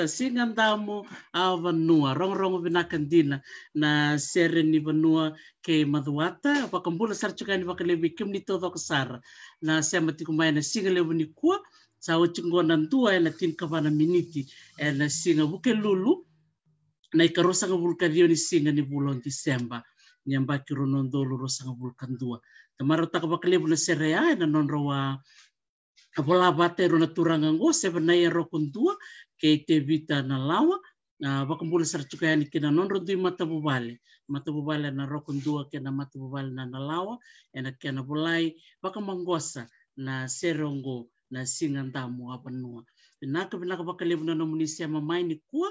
sasinga damo a vanua rongrong vinakadina na sere ni vanua ke maduata vakabula sarchuka ni vakalevi kim ni tova kasara na sema tikumai na singa levu nikua. kua sawa dua ndua ela tin kavana miniti ela singa vuke lulu na ikarosanga vulkadio ni singa ni vulon Disemba nyamba kironondolo rosanga vulkandua tamara takavakalevu na sere ai e na nonrowa ka pola bata irona turangango sevenai arokuntua ke te vita na lawa na wakampule sarachukayani kina nonro bubale mata bubale na rokuntua kena matavuvale na lawa ena kena bulai wakamangosa na serongo na singa damu apanua pinaka pinaka wakalevuna na munisia mamai ni kua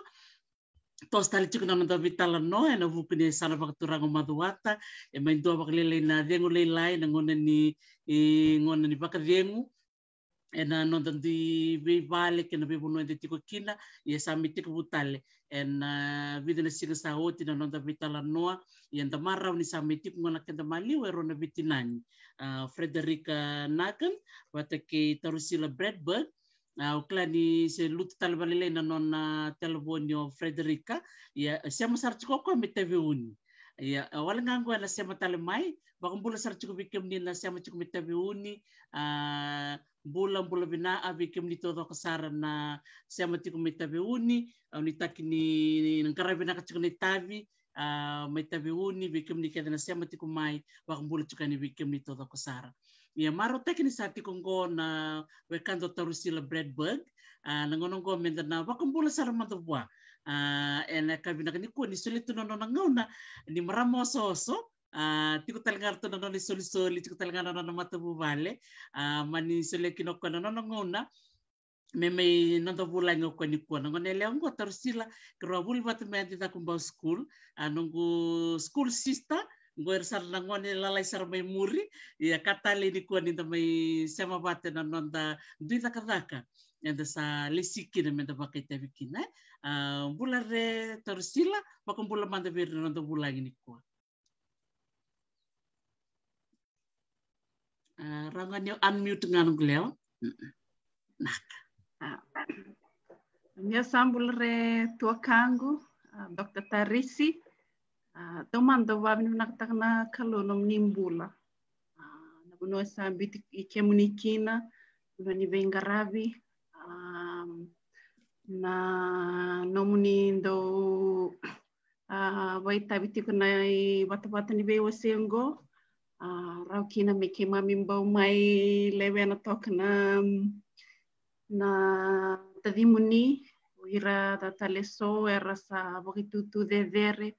tos tali tuku nana da vitala no ena na vuku ni sana vakaturanga maduata e mai dua pakalele na dengu lai, na ngona ni e ngona ni pakadiengu ena non di ve vale ke na ve bono de tiko kina ye sa mi tiko butale ena vida na singa sa oti na non tan vitala noa ye nda marau ni sa mi tiko ngana ke nda maliu ero na vitinani Frederica Nagan wata ke tarusila Bradberg au klani se lutu talabalele na nona na telebonio Frederica ya sema sarchikoko me teve uni ya wala ngangu na sema tale mai bakumbula sarchiko vikem ni na sema chiko me teve uni uh, bula bula bina abe kem ni todo kasara na sema ti kumi tabe uni au ni taki ni ngkara bina kacik ni tabi mai tabe uni be kem ni kada na sema ti kumai wak bula cuka ni kem ni todo kasara ia maro taki ni sati kongo na wekando tarusi la Bradburg na ngonongo menda na wak bula sara matabuwa ena kabina kani kuani sulitu nono na ni maramo so so tiko talingarata nono ni solisoli tiko talingana nono matavuvale mani solekinokuana nono ngauna memei nodo vulai ngau kuani kuana ngone le ngo tarusila kero me vatumea ti takumbau school nongu school sister ngo er sar na ngone lalai sar mai muri ia katale ni kuani da mai sema vate na nonda duita kadaka enda sa lesiki na menda vakai te vikina bula re tarusila vakumbula manda veri nonda vulai ni Eh, Raw nga ñëw unmute nganug lew naka Niasambul re tuakangu eh, Dr. Tarisi domanda eh, wabinu na kalonum nimbula nabuno sambiti ikemunikina no ni vengaravi na nomunindo waita bitikuna wata wata ni bewasengo uh, ah, rau kina me ke mamimbau mai lewe ana toka na, na tadimuni uira da taleso era sa wakitutu de vere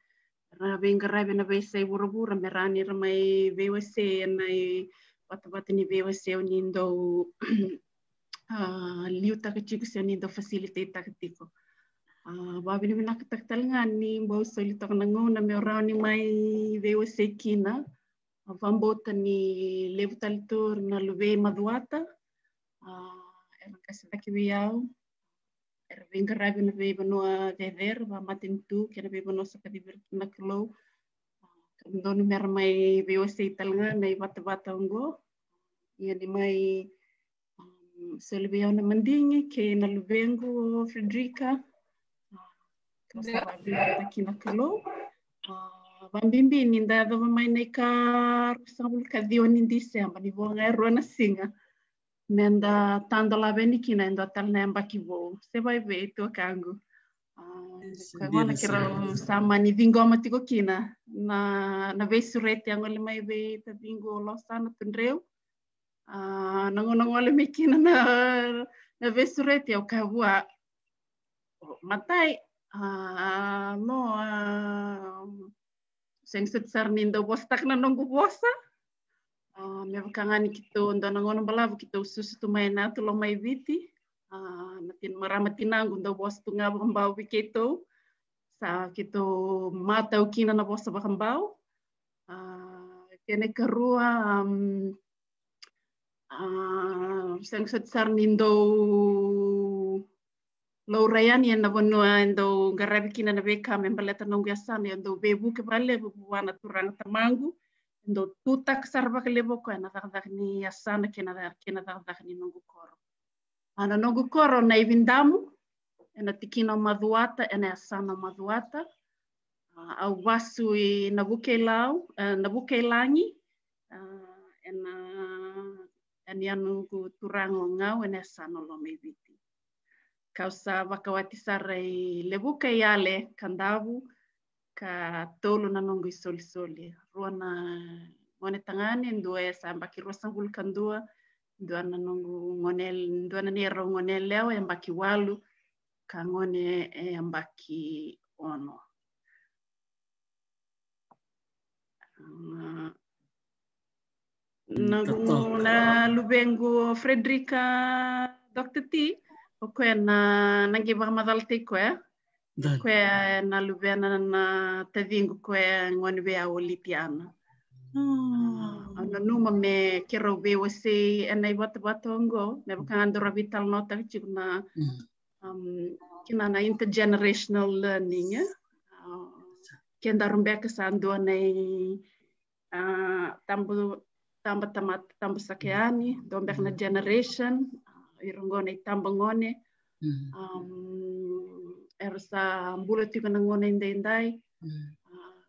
ra venga rave na vesa i burubura me rani ra mai vewese ana i watawata ni vewese o nindou uh, ah, liu takatiko se o nindou facilitate takatiko. Wabi ah, uh, namin nakataktal nga ni Mbao Soli Takanangaw na may raw ni may vewese kina. Uh, vamboatra ny levotalitory nalové madoata erakasatakioe ao ervengirave navevanoa vevera vamatiny tuky navevanoa sakaviverkinakilou kavindono miaramay veose italanga nay vatavata ongo iani may seleve ao namandiny ke nalovengo na kasavivertakinakilou vambbimbini ndava vamainayka rusamvulkadioni ndisemba na singa nenda se vai atalinayambakhivo sevaiveitwa kangu ah, kaivona kira samani vingoma tigokhina na naveisurete yango limaiveita vingo losana tundreu me ah, limekhina na naveisurete yau kavua matai ah, no senset nindo bostak ah, na nonggu bosa uh, mevakangani kito ndo nangono balavu kito susu tumaina tulo mai viti uh, ah, matin maramatinangu ndo bosa tunga bambau kito sa kito mata ukina na bosa bambau Ah, kene karua um, uh, ah, sar nindo lau raiani ana vanua e dou garavekina na veikame baletanugia eh, eh, sana e dou vevuke vale vuvuana turagata magu e dou tutaka sarawakalevoko ena cakacakini asana kena cakacakini nogu koro ana nogu koro na ivi damu ena tikina maduata ena asana maduata uh, au vasu i navukeilau uh, navukeilagi uh, ena enianugu turago gau ena asana lo meiviti causa vakawatizarray lebuca yale candavu ka tolu nanongo isolisoli rua na ngone tangane dua sambaki rua savulu kadua dua nanongo ngone dua nanera ngone leo yambaki walu ka ngone e mbaki ono uh, na lubengo fredrika dr t o ah, koe ah, ah, na nangewaka matalte koe koe na luveana na tavingu koe nguanuwe a oliti ana ana numa me kero ve wase ana i wata wata ongo me baka vital nota kina mm. na intergenerational learning eh. kenda rumbeka sa andua na tambu tamba tamata tambu sakeani dombek na generation irongone tambangone, mm. um, ersa mbula tuka nangona indaindai mm. uh,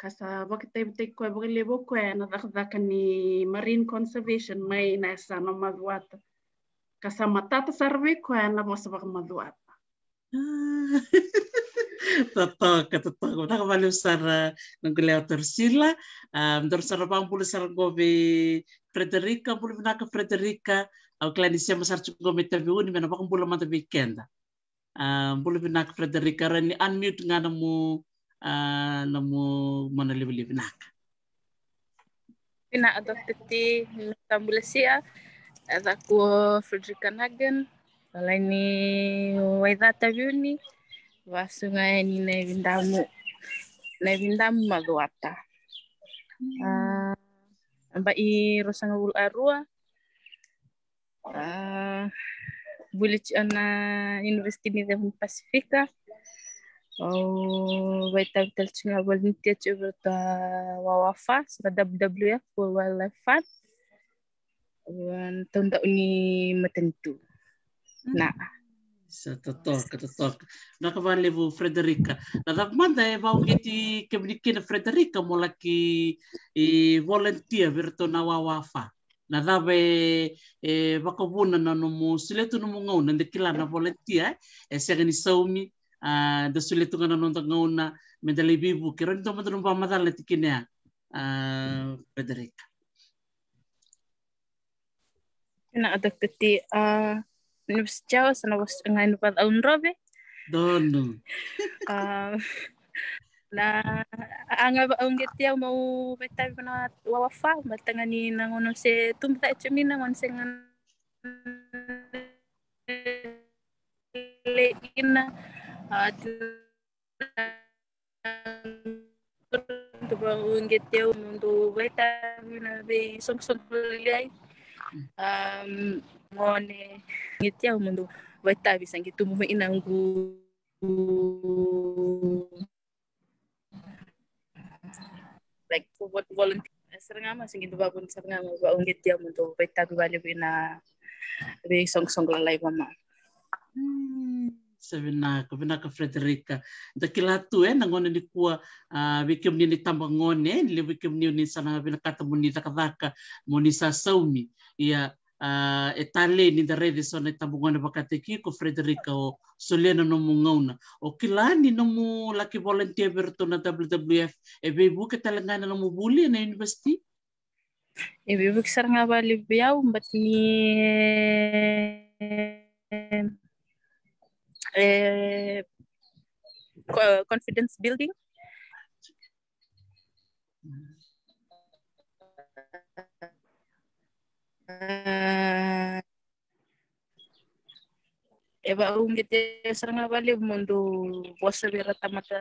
kasa vakatevitei koe vakalevo na dakadaka ni marine conservation mai na esa na maduata kasa matata sarve koe na vosa vakamaduata ah. totoka totoka taka valeu sara uh, naguleo torsila um, dor sara bang bulu sara gobe Frederica bulu ka Frederica au klani sema masar go me tabi uni mena pakam pula mata weekend um pula binak Frederica rani unmute ngana mu ah, namu mana libi libi nak pina atau teti tambulasia ada ku Frederica Nagen Walani waida tabiuni wasunga ni na vindamu na vindamu magawata. Hmm. Ah, Mbak i rosanga ul arua вылечь на университете медиа пасифика в этом точно волните чего-то wawafa с wwf wildlife fund тогда они матенту на Sa totoo, nah Nakawali mo, Frederica. Nagagman eh, na, ibaw ang iti kabinikin na Frederica mo laki i-volunteer pero ito nawawafa. Mm -hmm. Eh, na thave e vakovuna na nomu suletu ngau na dekila na volunteer e eh, eh, segani saumi a ah, de suletu ngana ngau ah, na medali bibu kero ni tomo tomo pamata le tikinea a ah, Frederica na adakati a nubsjawa sana was ngai nupat aun robe na anga onge tia mau betai pana wawafa matanga ni ngono se tumta chumi e na ngon se le ina tu ba onge tia mundu betai na be som som pulai um ngone ngitia mundu betai bisa gitu ina ngu like for volunteer ama sing itu babun ama ba ungit dia beta peta bali bina be song song la live mama hmm, Sebina, ko bina ka Frederica da kilatu eh nangon ah, ni ah wikem ni tambangone le eh, wikem ni ni sana bina kata muni takadaka muni sa saumi ia uh, e tale ni da rede so na e tabunga na ki ko Frederica o solena no mungauna. O kilani no mu laki volunteer berto na WWF e be buka talangana no mu buli na university? E be buka nga bali biau mbat eh, eh, confidence building. Mm -hmm. Eh, eba ungit ya sarang abali mundu bosa bira tamata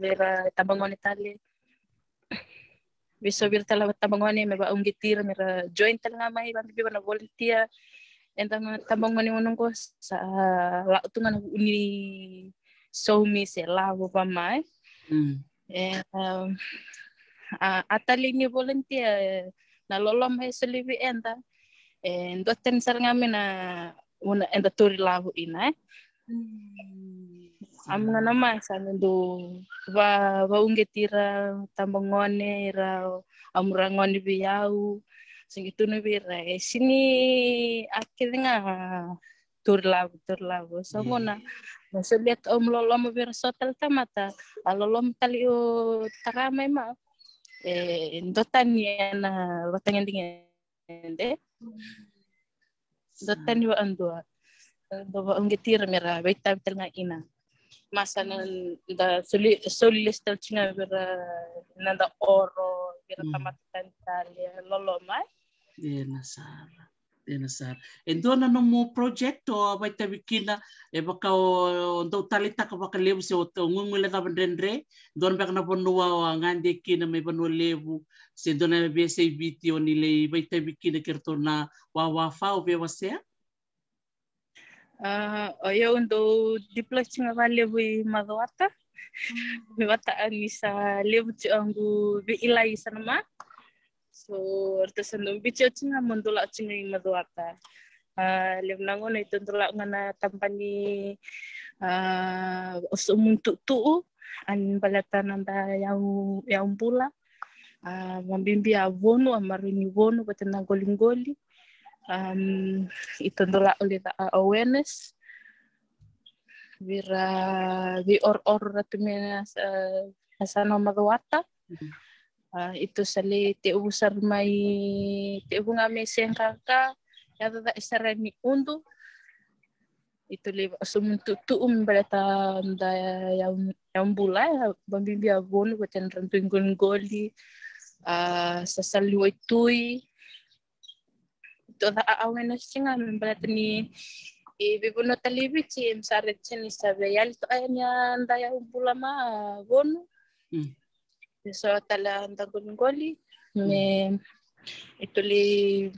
bira tabangone tali. Bisa bira tala tabangone meba ungit tira join tala nga mai bantu bira volunteer. Entang tabangone unung ko sa la utungan uni soumi se la bo mai Mm. Eh, um, atali ni volunteer na lolom hai sulivi enta ndo tenisaringa na, wona enda turi lavu ina e eh? mm. amina ya. sa ndo va vaungetira tambangone ra amurangone itu singituni vira e eh, sini nga turi lavu turi lavu so ngona mm. om omlolomo vira so taltamata alolom tali o tarama ma e eh, ndo taniana vatangendingena ende datan yu andua dova ongetir mera baita tel nga ina masalan da soli soli listel chinga bera nanda oro bera mm. tamatan tali lolo mai Iya, nasara ina sar endo na no mo o vai te wikina e baka o oh, ndo talita ka baka lebu se o ngungule ka bendrendre don baka oh, na bonu wa ngande kina me bonu lebu se don na be se biti o nile vai te wikina kerto na wa wa fa o be wa se uh, ah, o yo ndo diplo chinga lebu eh, i madwata me hmm. wata ani ah, sa lebu ti angu be ilai sanama surtesanum bicho chinga mundula chingi maduata ah, lemnangon itu tulak ngana tampani ah, untuk tu an balatan anda yang yang pula mambimbi ah, avonu amarini vonu batana golingoli um, itu tulak oleh awareness vira vi or or ratumena sa maduata mm -hmm. Ah, itu ito sali te ubu mai te ubu sen sengkaka ya tata undu itu le sum tu um berata da yang yang bula bambibi avon ko ten rantu ngon goli a ah, sasali waitui tota to da awena singa berata ya ni e bebo no talibi ti em saretchen yal to ayanya da yang bula ma gon Eso tala ang tagungkoli. Me ituli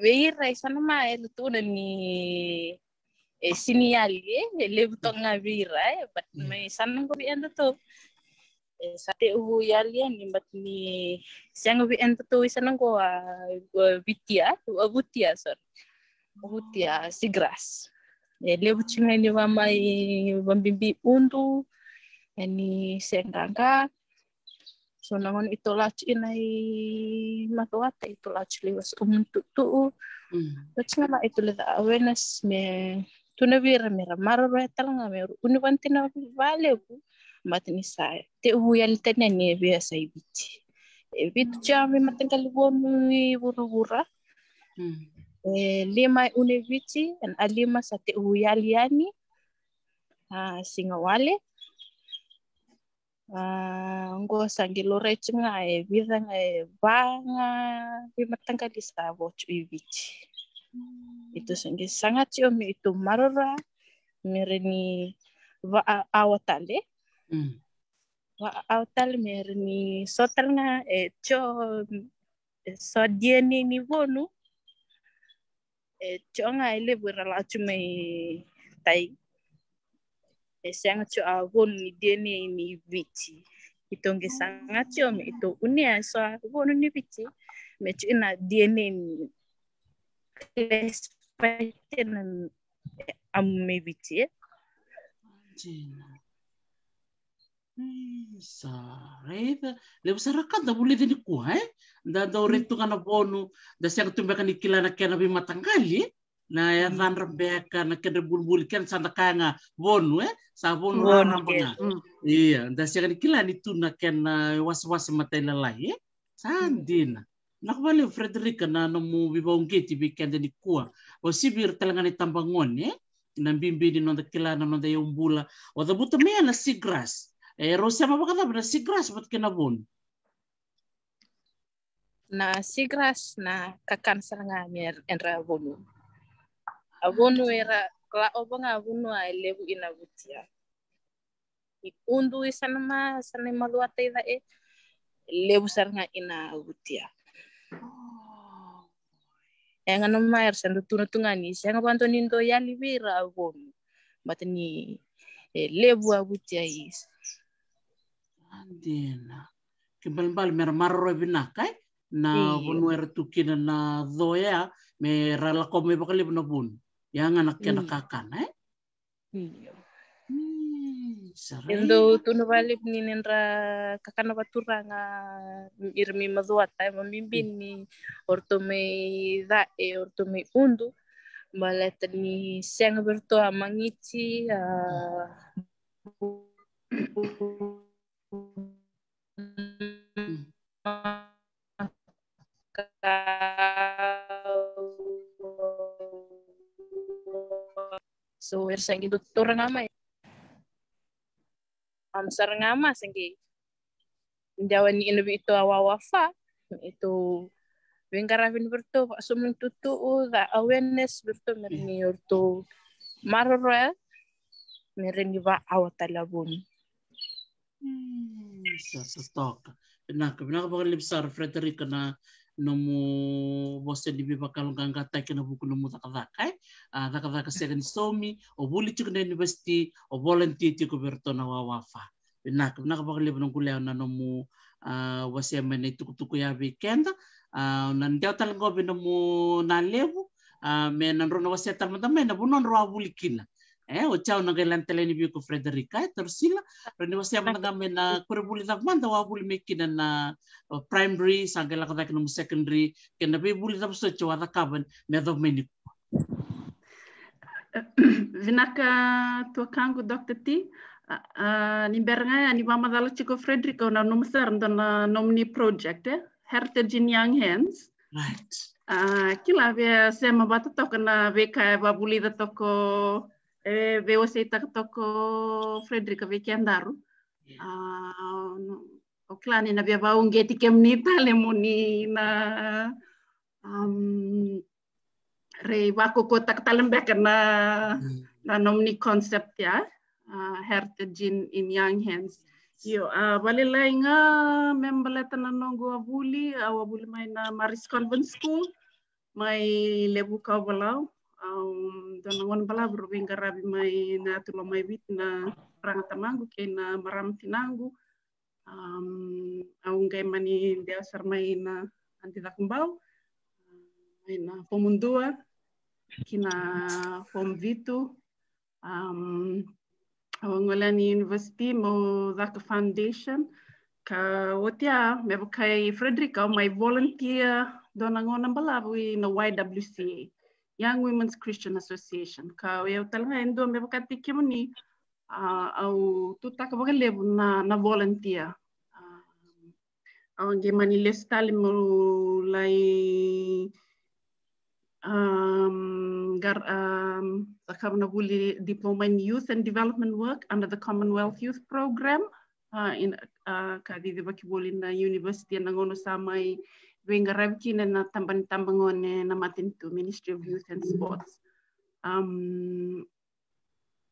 veira isa nama el tunan ni eh, sinyal ye le butong nga veira eh but may sanang ko bian to sate ubu yali ni bat ni siang ubi ento tu isanang ko bitia butia, sor abutia sigras le bucing ni wa mai bambibi undu Eni sengrangka sunangon itu laj inai matuata itu laj liwas umun tutu hmm. laj nama itu leda awareness me tunawira vira mera maro talanga me unu na vale bu matni sai te u yal tena ne be sai biti e bit jami matin kal wonu buru bura lima uneviti and alima sa te u yal singawale Ah, ngo sangi loretsi ngaye biza ngaye banga bimatangadi sabo ibiki itu sangi sangat yo mi itu marora mereni va awatale mm. va awatale so sotal nga e cho e so dieni ni vonu e cho nga ele bura la chume tai esangatio ni ni viti itonge sangatio mi ito unia ya. so avonu ni viti me ya. eh. hmm. tu ina DNA ni respecten amume viti Sareva, le usarakan da boleh dini kuah, da da orang itu kan bonu, da siang tumbak ni kila nak kena bimatangkali, eh na ya mm. van rebeka na kede bulbul ken santa kanga bonu eh sa bonu na bunga iya nda sikan kila ni na eh? mm. ken was was matai lalai eh sandin na kwale frederick na no mu bibonge ti bikan ni kua o sibir telanga ni tambangon eh na ni no da kila na no da yombula ya o da buta me na sigras Eh rosa ma bakada na sigras bat kena bon na sigras na kakan saranga mer enra bonu era kla obonga abunwa elebu inavutia sana ma sanema luata ida e sarna ina butia. yang anu mair sana tuna tungani siang bantu nindo yali libira abonu matani lebu butia is andina kembali mer marro binakai na iya. era tukina na doya me rala kome bakali bun yang anaknya anakakan hmm. eh iya hmm, Endo ya. ni nenra kakana batura nga irmi mazuata e eh, mamimbin hmm. ni ortome da e undu maleta ni senga bertoa mangiti a ah. So, saking tutur ngama ya. Amsar ngama saking. Jawan ni lebih itu awawafa. Itu Wengkarafin bertu, Pak Sumling tutu, udah awareness bertu, ni urtu. Marro ya, merni ba awatalabun. Hmm, sastok. Benak, benak bakal lebih Frederica na, no mo você libe bakalo ganga na vuku no mo takadaka eh takadaka second somi o buli na university o volunteer ti kuberto na wawafa nak vinaka bakale no kule na no mo você mene tuku tuku ya a na ndeo tal gobe no mo na levu ah, me na rona você tal manda me na bunon ro abulikina eh o chau na gelan teleni bi ko Frederica eh, ter sila rani wasi am na na kure buli tak man tawa buli na primary sangela kata kina secondary kena bi buli tak so chawa tak kaban me do meni ko. vinaka tua kangu Dr. T ni ya, ni mama dala chiko Frederica na na ndana nomni project eh heritage in young hands right Uh, kila vea sema bata toko na veka e babulida toko VOC taka tokko Frederik Andaru. oklani na vyavaungeti kemnita lemoni na um, mm. re ko tak talembeka na na nomni concept ya uh, heritage in, in young hands Yo, uh, ah, walelai nga membala tananongo avuli awabuli main na Maris Convent School mai lebu balau, dona ngon bala berubing garabi mai na tulo mai bit na rang tamangu ke na maram tinangu um, au ngai mani dia sar mai na anti dakumbau mai na pomundua kina pom vitu um, au ngolani university mo daka foundation ka wotia me bukai Frederica mai volunteer dona ngon bala wi na YWCA Young Women's Christian Association ka eu talanga endo me vaka tikimu ni au tu taka vaka lebu na na volunteer Ang nge mani les tali mo lai um gar um sakavna buli diploma in youth and development work under the Commonwealth Youth Program in ka di di vaki boli na university na ngono sa may venga rabkin na tamban tambangon na matin to Ministry of Youth and Sports. Um,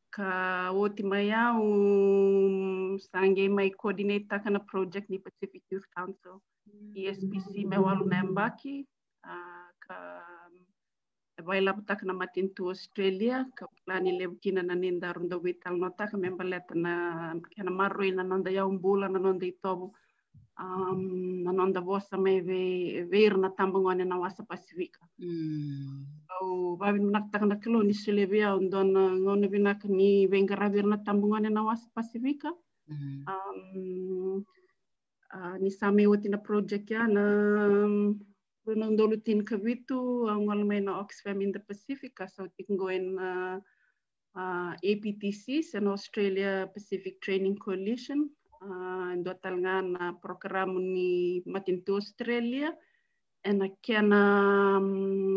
ka woti um sange mai coordinator kana project ni Pacific Youth Council ESPC me walu nembaki uh, ah, ka um, tak na matin to Australia ka plani lev kina na ninda runda wital no tak membaleta na kana marruina nonda ya umbula na nonda itobu. um, nanonda vosa meve veir na tambangone na wasa pasifika mm. au vavi nak tak na kilo ni silevia ondona ngone na ni vengara veir na tambangone na wasa pasifika mm. um, uh, ni same o tina project ya na Bruno Ndolu tin kavitu ngol me na Oxfam in the Pacific so tingoen uh, uh, APTC, an Australia Pacific Training Coalition, Ah, na program ny matinto Australia aostralia anakiana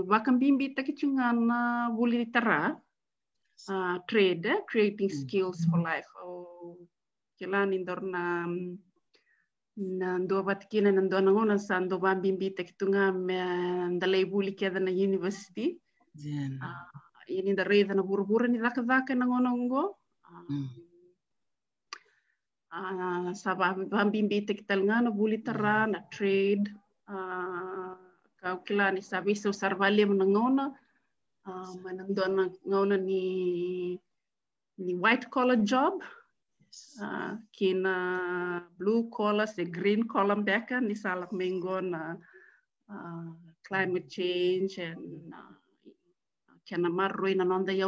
vakambimby na olo mm, tara ah, trade creating mm. skills for life oh, Kila na kelany mm, indorna nandoavatikina nandoanagona sa me takitugna ndalay vuli na university ah, ini buru vuravura ni dhakadhaka nangonango vambimbitekitalgano ah, volitara mm-hmm. na trade ah, kau kila ni service observale amina ngaona ah, manamdoana ngaona ni ni white collar job uh, kina blue collar se green collar beka ni sala mengona climate mm-hmm. change and uh, kena marroi na nonda ya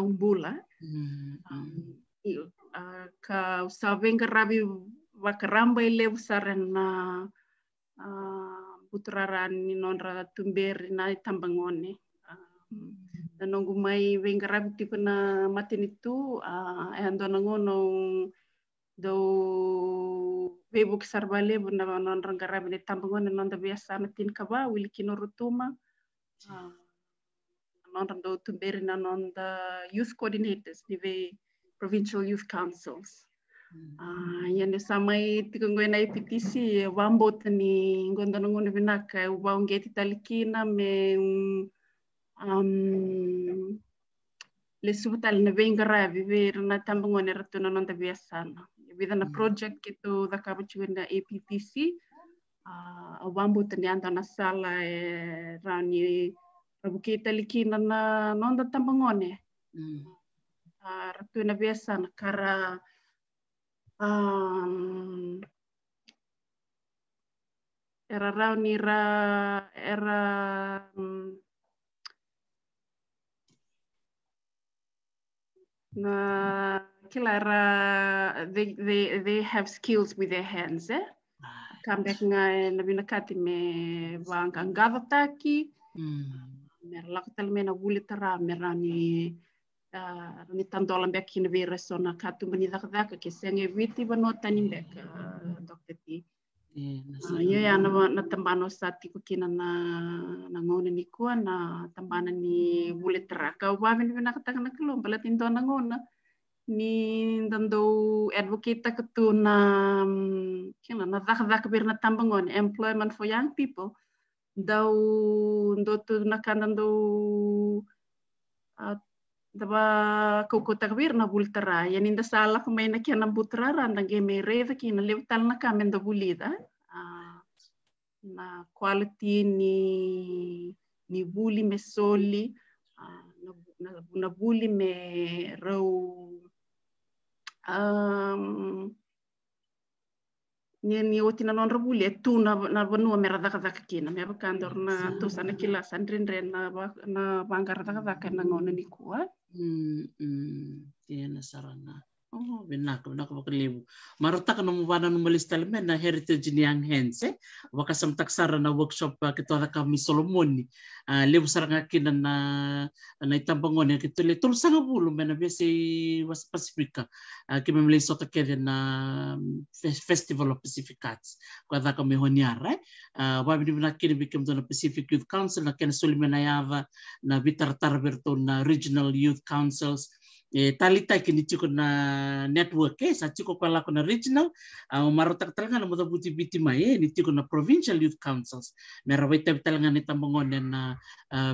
uh, ka usavenga rabi vakaramba elevu na mm-hmm. uh, e buturarani nonra tumberi na tambangone na nanongu mai venga rabi tipo na matinitu uh, e andonango no dou vebu ki sarvalevu na nonranga rabi de tambangone nonda viasana tinkava wilikino rutuma uh, nonra dou tumberi na nonda youth coordinators nive provincial youth councils. Uh, mm. ah, yene sama tikungo na IPTC wambota ni ngondo ngono vinaka ubaungeti talikina me um lesubutal na vengara vivera na tambango ne na nonda biasana vida na mm. project kitu da kabuchu na IPTC uh, ah, wambota ni anda na sala e eh, rani rabuketa likina na nonda tambangone mm. Rabbiuna beesan karaa era raunira era na eh, kila era they they they have skills with their hands eh kambek nga na binakati me wanga ngava taki mer hmm. lakotel me na wuli tara mer ni uh, ni tanto ala mbek hina vera sona katu mani dhakdhaka ke senge viti wano tani mbek uh, mm. Dr. ya na, na tambano sa tiko kina na nangona ni kuwa na tambana ni wule teraka wawin wina kataka na kilom pala tindo nangona ni dando advocate katu na kina na dhakdhaka bir na tambangon employment for young people dau ndo tu nakanda ndo daba kokotagvir na vultara yani nda sala kmena kia na butrara nda ge me reve ki na levtal na kamen da vulida ah, na quality ni ni vuli me soli ah, na na vuli me rau um ni ni oti na nonra vuli e tu na na vanua me radakadaka kina me vakandor na tosana kila sandrendren na na kada na ngona ni kua Mm, mm, tiene esa rana. Oh, binnak binnak bakalimu marutak na mubana no malistal na heritage niang hense eh. waka sam taksara na workshop eh, kita na kami solomoni ah, lebu saranga na na itambangon ya kita le tul sanga bulu men na was pacifica ah, kime mle sota kede na mm, festival of pacific arts kada kami honiara eh. ah, wa bini binnak kini bikem na pacific youth council na kena solimenayava na bitar tarberto na regional youth councils e eh, talita kini chiko na network ke sa chiko kwala ko na regional au maro tak talanga na muda buti biti mai ni chiko na provincial youth councils na rawa tap talanga ni tambangon na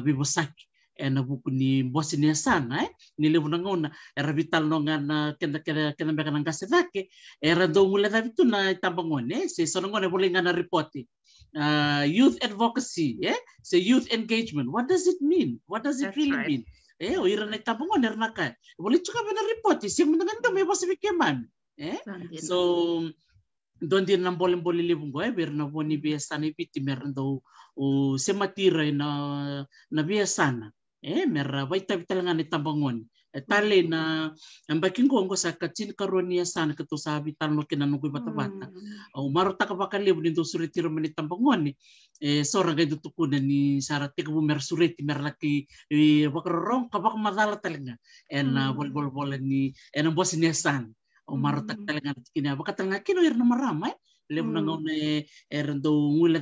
bibosaki ena buku ni Bosnia sana eh ni levu na ngona era vital no ngana kenda kenda kenda mbeka na ngase vake era do mule da vitu na tambangone eh. se na ngone bole ngana reporting ah youth advocacy eh se youth engagement what does it mean what does it really mean Eh, 예, 오히려 나타봉은 나나카. 볼리츠가 맨날 리포트 시험 나간다 매 버스 비케만. Eh? eh so don din nang bolen boli libung Eh, ber na boni biasa ni piti mer ndo o sematira eh, na na biasa na. Eh, mer vai tabi talangan ni tambangon. tale na ambakin ko ngo sakatsin karonia ya sana ke to sabi lo kina no ko batabata o mm. maro taka bakale bu ndo sureti ro meni tampangone e sora ga ndo tukuna ni sarate ko mer suriti mer laki e ka kabak madala talenga ena mm. bol bol bol ni ena bosnia ya san o maro tak mm. talenga kina bakatanga kino ir na eh? le hmm. muna ngau ne er do ngula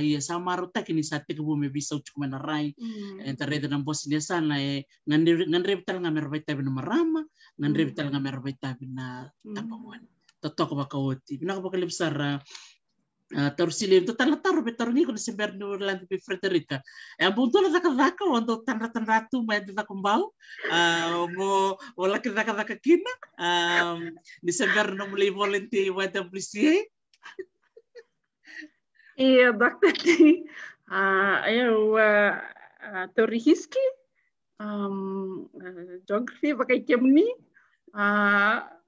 ia sama ta kini sate ke bumi bisa ucuk mana rai hmm. enta reda nam bos ne sana e ngandri vital nga mer tabi na marama ngandre hmm. talanga merbai tabi na tapawan totok ba kawoti na ko kalip sara e, tarusilim to tala taru be taru ni ko sember no land be frederica e abun tola daka daka ondo tan tanra tu ma de daka mbau mo wala ke zaka zaka kina ni sember no mulai volente wa И доктор Ли, Торихиски, geography pakai kemni,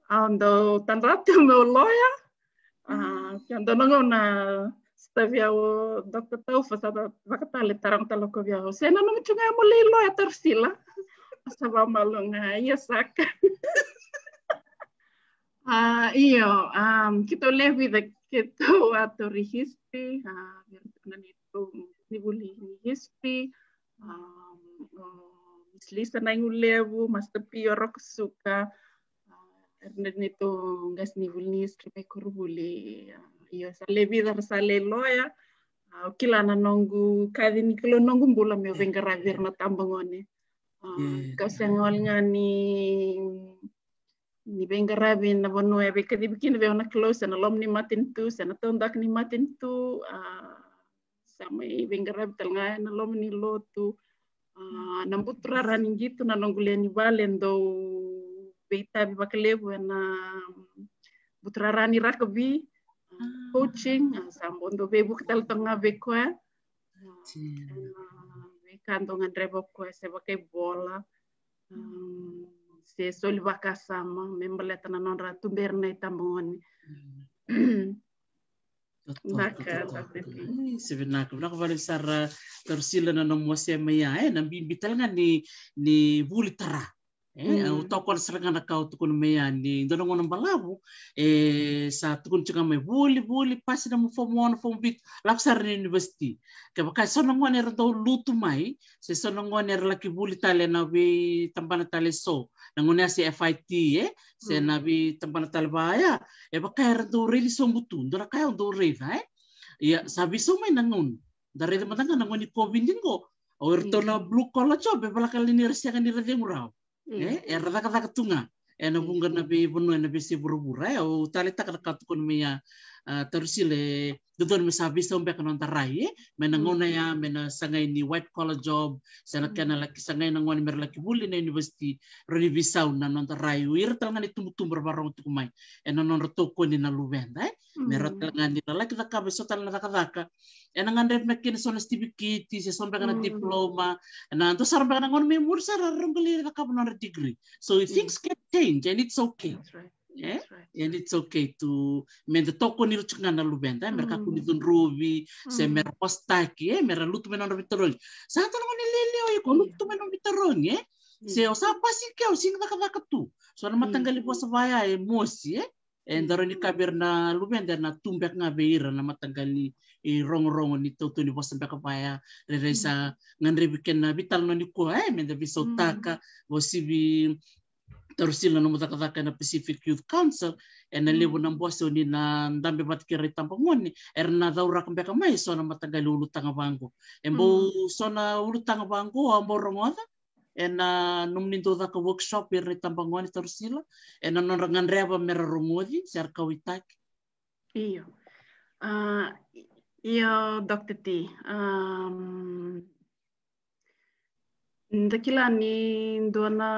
ando ah, tanrat no loya, ah, ando nongo na stavia o doktor tau fasada vakata le tarang taloko via o sena no chunga mo le loya torsila, asaba malunga ia saka. Uh, iyo, um, kita lebih with Gitu, itu atau history karena itu buli uh, iya, ya. uh, ya, history eh, iya. iya, um, mislisa na mas tapi orang suka ernen itu ngas nibuli history pe kurubuli iyo salevi dar loya, kilana nongu kadini kilo nongu mbula mio vengaravir na tambangone kausengol ngani ni ben garabi na bonu ebe kadi bikin be ona close na lom ni matin tu sana tondak ni matin tu sama e ben tal na lom ni lo tu na mbutra ranin gitu na nongule ni valen do beita bi bakalebu na mutra rani rakbi ah. coaching sambondo be tal tonga be kwa be kandongan rebo bola se soli vakasama membeletana nonra tuberna itambongoni sebenarnya nak vale sar tarsila na no mosema ya eh nambi bitalanga ni ni bulitara o takon na kau tukun mea ni dono ngono balavu eh sa tukun chunga me boli boli pasi na mufo mon fo bit laksar ni university ke baka sono ngone ro do lutu mai se sono ngone ro laki boli tale na bi tampana tale so na ngone ase FIT eh, mm. ya. e se na bi tampana tale baya e baka ro do reli so eh. mutu ya sabi so mai nangun dari teman-teman ngoni covid ningo Or tona blue collar job, belakang lini resiakan di rade murau e erakasakatunga ena vunga na vei si buru vesevuruvura eh, e o taleta kalakatu konomia Eh, torsi le dutor mi service ombe kanon tarai eh? mena hmm. ya mena ni white collar job sana kana hmm. la sangai na ngoni mer la na university roni na non tarai wir tal ngani tum tum tu kumai ena non roto ko ni na luvenda eh? mera hmm. tal ngani la lak daka beso tal na daka daka ena ngandret mekin sona stibiki ti se kana diploma ena anto sarbe kana ngon memur sara rongli daka non degree so things can change and it's okay That's right. Yeah, eh? right. And it's okay to men the toko ni lucu ngana lu benta mm. mereka kuni tun rubi se mm. mer postaki eh mer lutu menon bitorong. Sa ta ngone lele oi ko lutu menon bitorong eh. Mm. Se o sa pasi ke o sing ka vaka tu. So na matanggali po sa vaya e mosi eh. en daro ni kaber lubenda na tumbek nga beira na matanggali e rong rong ni posa tuni vaya re re sa ngan rebi na vital no ni eh menda bisa utaka wasi bi tarusila na muzakazaka na Pacific Youth Council ena mm. levo na mboso ni na ndambe matikere tampangoni era na dhaura kambeka mai sona matagali ulutanga bango embo mm. sona ulutanga bango ambo rongoda ena nomnindo dhaka workshop era ni tampangoni tarusila ena norangandreva mera rongodi siar kawitaki iyo uh, iyo Dr. T um, Ndakila ni ndona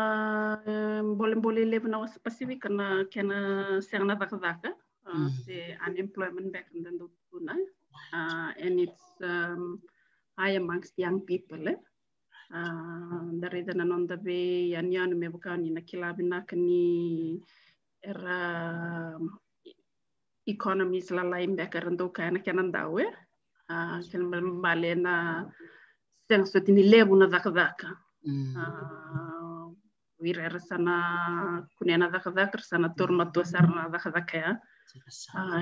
eh, mbole-mbole levina West Pacific na kena serna dakdaka. Uh, ah, the hmm. unemployment back in the na, uh, and it's um, high amongst young people. Eh? Uh, the reason and on the way, and yan mebukani na ya anu kilabinak ni era economies la line back and do kana kanan dawe. Uh, kena malena eh. ah, na tena sotinilevuna vakavaka. Mm. Ah, wira era sana kunena vakavaka, sana turma tua sarna vakavaka ya.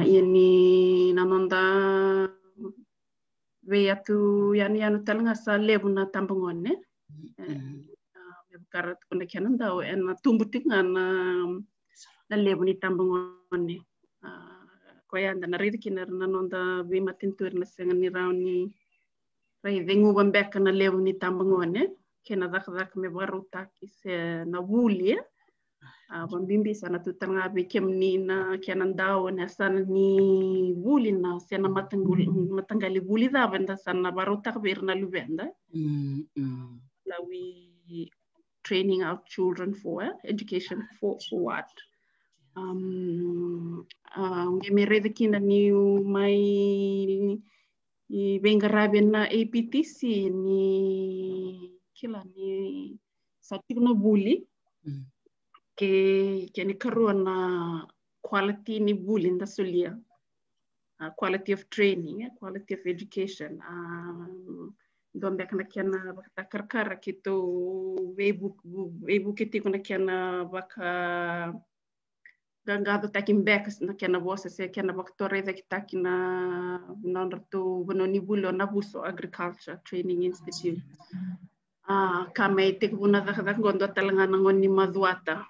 Ini nanonda wea tu yani yanu telnga sa ah, levuna tambungon ne. Mm, mm. ah, Karat kuna kianan dawo ena tumbutinga na na levuni tambungon ne. Koyanda na ridikinar nanonda wima tinturna sengan ni rauni. Are ni tambangone, eh? kena me na ah, sana tutanga ni na kena ndao na sana ni wuli na matangali wuli da sana lubenda. Mm, mm. we training our children for eh? education for, for what? Um, uh, ah, ngemerede kina ni my. vengaravy na aptc ny kilany say tikona voly mm. ke ke ny karoana quality ny voly ndasolia quality of training quality of education nde ambeakana keana vakataakarakarakytô evoevoky e e tiako na keana vaka gangado takin back na kena bosa se kena baktore dek takina nonor tu bunoni bulo na buso agriculture training institute ah kame tek buna dak dak gondo talanga ngoni maduata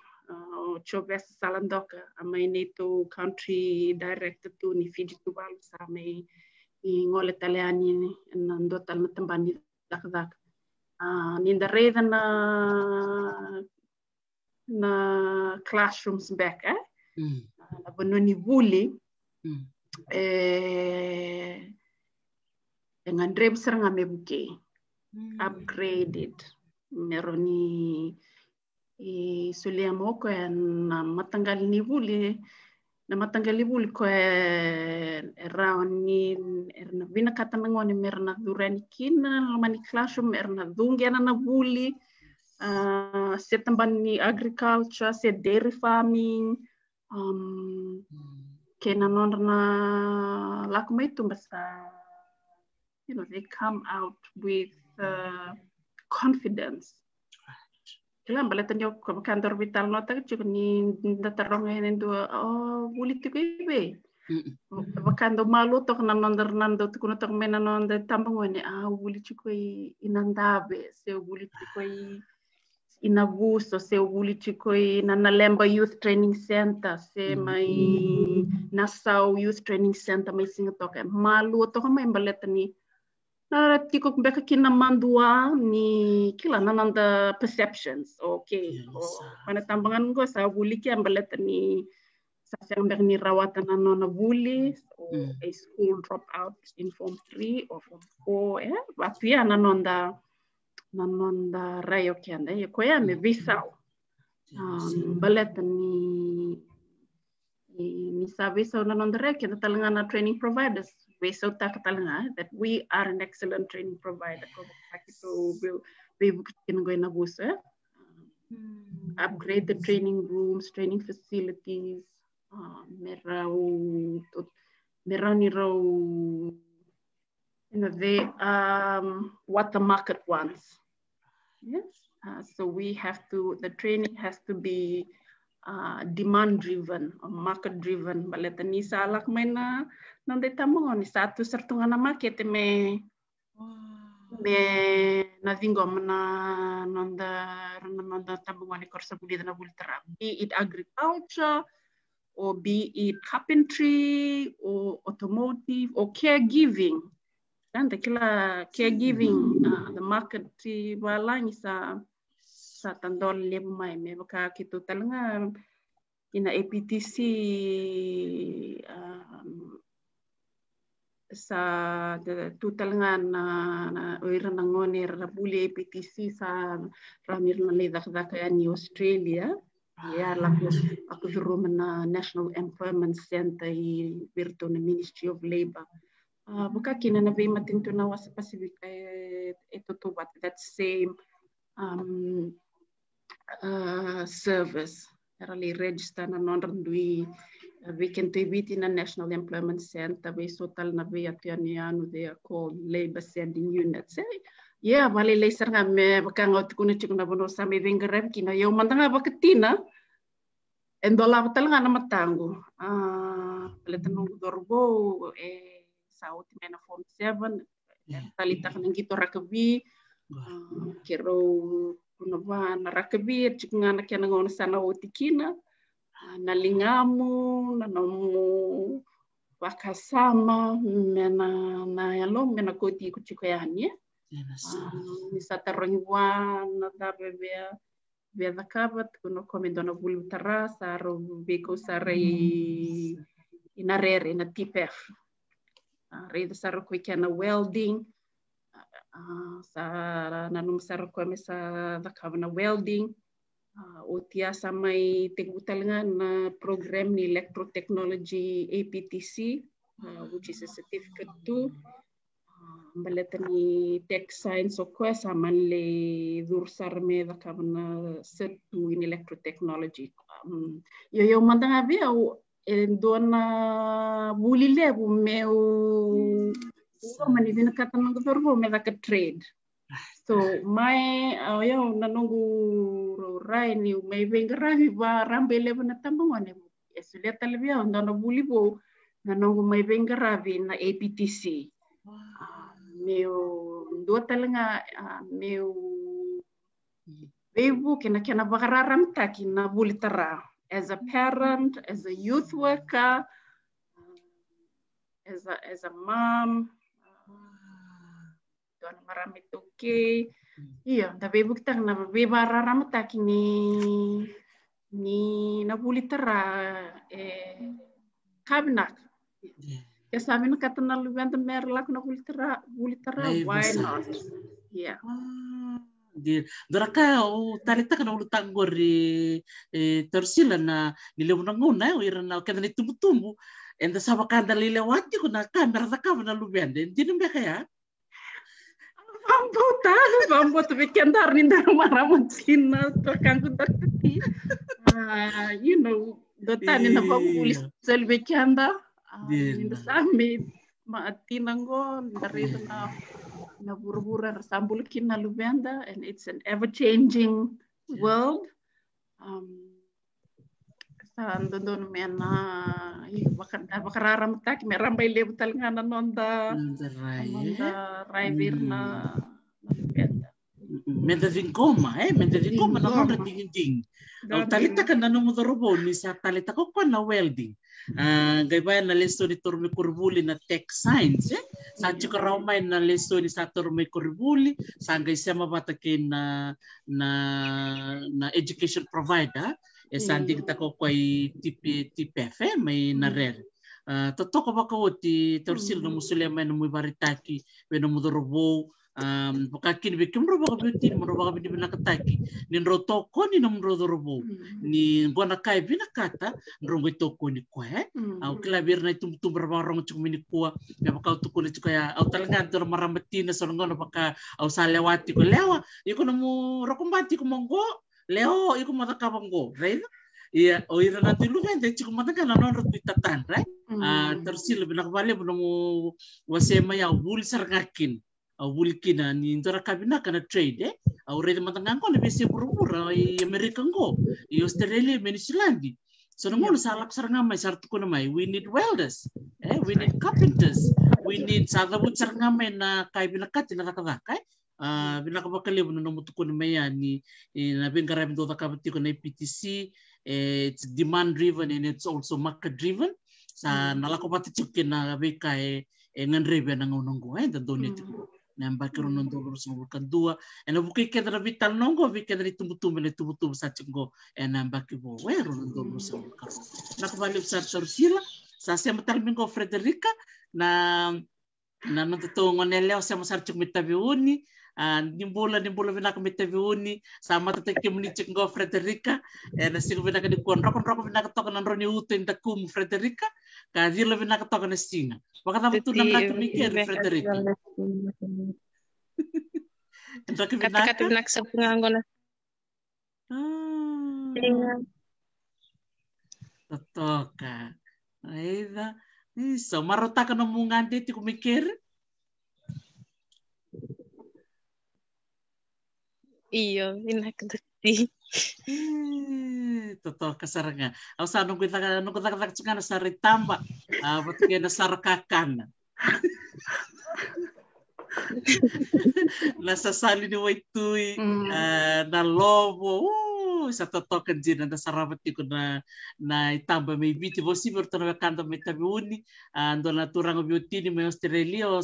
chobes salandoka amaine to country director tu ni fiji tu sa same i ngole taleani nando tal matambani dak dak ah ninda reda na na classrooms back eh Mm. avanony ah, mm. eh, eh, mm. eh, voly agnandrevosy ah, ragname vokey upgraded mirony solimo ko e na matangaly ny voly namatangalyy voly koa e raony erina vinakatanagnone mirina dorani kina manykilaso mirina dong enana volya setambainy agricultura sedery famin um, che hmm. non uh, la commetto you know they come out with uh, confidence kila mbale tanyo ko kantor vital nota ko ni datarong e ngene do oh bulit ko ibe bakando malu tok nan nonder nan do tok tok mena non de tambang wene ah bulit ko inandabe se bulit ko inabuso seubulitikoi na nalemba youth training center se mm-hmm. mai nasau youth training center mai singa toke malu toka mai baleta ni na tiko beka kina mandua ni kila nananda perceptions okay mana tambangan go sa buli ki baleta ni sa siyang bek ni rawatan na nona buli mm. a school dropout in form 3 or form 4 eh waktu nananda. nanonda nannonda rayo kende ye koya me visao mm. ehm, baleta ni misa visao nannonda rayo kende talanga na training providers visao taka talanga that we are an excellent training provider ko pakito bebu kene go na buso upgrade the training rooms training facilities uh, merau merau nirau you know, they um, what the market wants. Yes. Uh, so we have to, the training has to be uh, demand driven or market driven. Baleta ni sa alak may na nandita mo ni sa ato sertungan na market may me na dingo na nanda nanda tabungan ni korsa bulid na bultra. Be it agriculture, or be it carpentry, or automotive, or caregiving. Kan the kila caregiving uh, the market ti walangi sa sa tandol lebu mai me baka kitu talanga ina APTC um, sa total na, na oira na ngone rabuli APTC sa ramir na ledak ya ni Australia ya ah. la aku zuru na National Employment Center i Virtu na Ministry of Labor. Ah, baka kinanabimatin tunawa sa Pacific ay eh, itutuwat that same um, uh, service. Rally register na non rendui we ah, can do it in a national employment center we so tal na we at yan yan ano, they are called labor sending units eh yeah bali laser nga me baka ngot kuno chik na bono sa me vengrem kina yo mandanga bakatina and dola tal nga na matango ah palitan ng dorbo eh saut mena form 7 iya, tali takna iya. gitu rakabi kiro kuna ba na rakabi cik ngana kena ngona sana otikina ah, na lingamu na nomu wakasama mena na yalo mena koti kuchiko yani ya. ya, ah, ni satarongi wa na dabebea via da kabat kuno come dona vulu tarasa ro beko sare inarere na tipef Ah, reda sarako ekana welding ah, ah, sa nanum sarako ame sa dakavana welding otia samai tegutalinga na program ni electrotechnology APTC which is a certificate to mbeleta ni tech science okoe saman le dhursar me dakavana cert 2 in electrotechnology um, yoyo mandanga via dona vulilevo meu mani vina kata nangu vervo me laka trade so mai au ya na nungu rai ni mai venga ravi va rambe levo na tambanwane esulia talvia ndona vulivo na nungu mai venga ravi na APTC ah, meu dua talanga ah, meu vevu kena kena vagarara mtaki na vulitara as a parent, as a youth worker, um, as a, as a mom, tuan uh, marami toke. Iya, tapi buktang na beba raram taki ni ni na bulitera eh kabinak. Yes, I mean, Katanal went the merlak like no bulitera, bulitera, why not? Yeah. Ah. di daraka o talita kana ulu tangor di e, torsila na lileu na nguna wira na kana ni tumbu tumbu enda sama kanda lilewati kuna kamera ya? ta kama na lubende ndini mbeka ya Ambota, ambota bikin dar ni dar mara mutina tukang kudak teti. Ah, you know, dotani na papulis iya. sel bikin dar. Hindi ah, iya. sa amin, maatinang ko, dari and it's an ever changing world. Um, nandun mena bakararam tak meram bay nonda nonda raivir medading koma eh medading koma na kong ding ang talita ka na nung dorobon ni sa talita ko ko na welding uh, hmm. ah, gaya na listo ni Torme Kurbuli na tech science eh sa chiko hmm. raw na listo ni sa Torme Kurbuli sa gay siya mabata na na na education provider eh sa hindi hmm. kita ko kay TP, TPF eh may na rare Uh, ah, totoko ba ko ti torsil no musulema no muy baritaki, no mudorobou, um, bikin be kemro ba kabiti mro ba kabiti bina kataki ni nro toko ni nam nro dorobo mm. ni bona kai bina kata nro ngi toko ni kwa eh? mm. au kila bir na tum tum ba rong chung ya ba kau tukuli chuka ya au talanga mara maramati na songo na au salewati ko lewa iko namu rokombati ko monggo leo iko mata kabango right Iya, oh itu nanti lu kan jadi cuma kan nana orang di tatan, right? Mm. Ah, Terus sih lebih nak balik belum wasema ya bul sergakin wulkina ni ndora kabina kana trade eh? au rede ngo le bese burura eh, i america ngo i australia meni silandi so no mulu salak saranga mai sartu kuna mai we need welders eh we need carpenters we need sada bu saranga mai na kai bina kati na kada eh a ah, bina ka bakale bu no mutu kuna mai ani ya eh, na bin kara ya do ka bati kuna ptc it's demand driven and it's also market driven sa hmm. nalako pati chukina be kai ngan rebe na ngonongo eh dan donate mm Mm. na nambakiro nondogoro sungurkan dua ena buki kedra vital nongo vi kedra tumbutumbe ne tumbutumbe sa chingo ena mbaki bo wero nondogoro sungurkan na kubali usar sila sa sema talmingo Frederica na na nonto tongo ne leo sema sar chingmitaviuni Ah, eh, ni mbola ni mbola vinaka me taviuni sa mata take muni chik ngo Frederica na singo vinaka di vinaka toka na roni uto inda frederika. ka dilo vinaka toka na singa waka tamu tu nam raki mikir Frederica Raki vinaka kata vinaka sa punga ngona mikir. Iya, iyo inakdati totoo kasaranga ausa nukutakatakatsukana saritamba vatukena ah, sarukakana na sasali ni waitui hmm. eh, na lovo uh, sa totoka jina na saravatiko na na itamba me ibiti vosi ver tona kanda me tabiuni ando ah, na me Australia o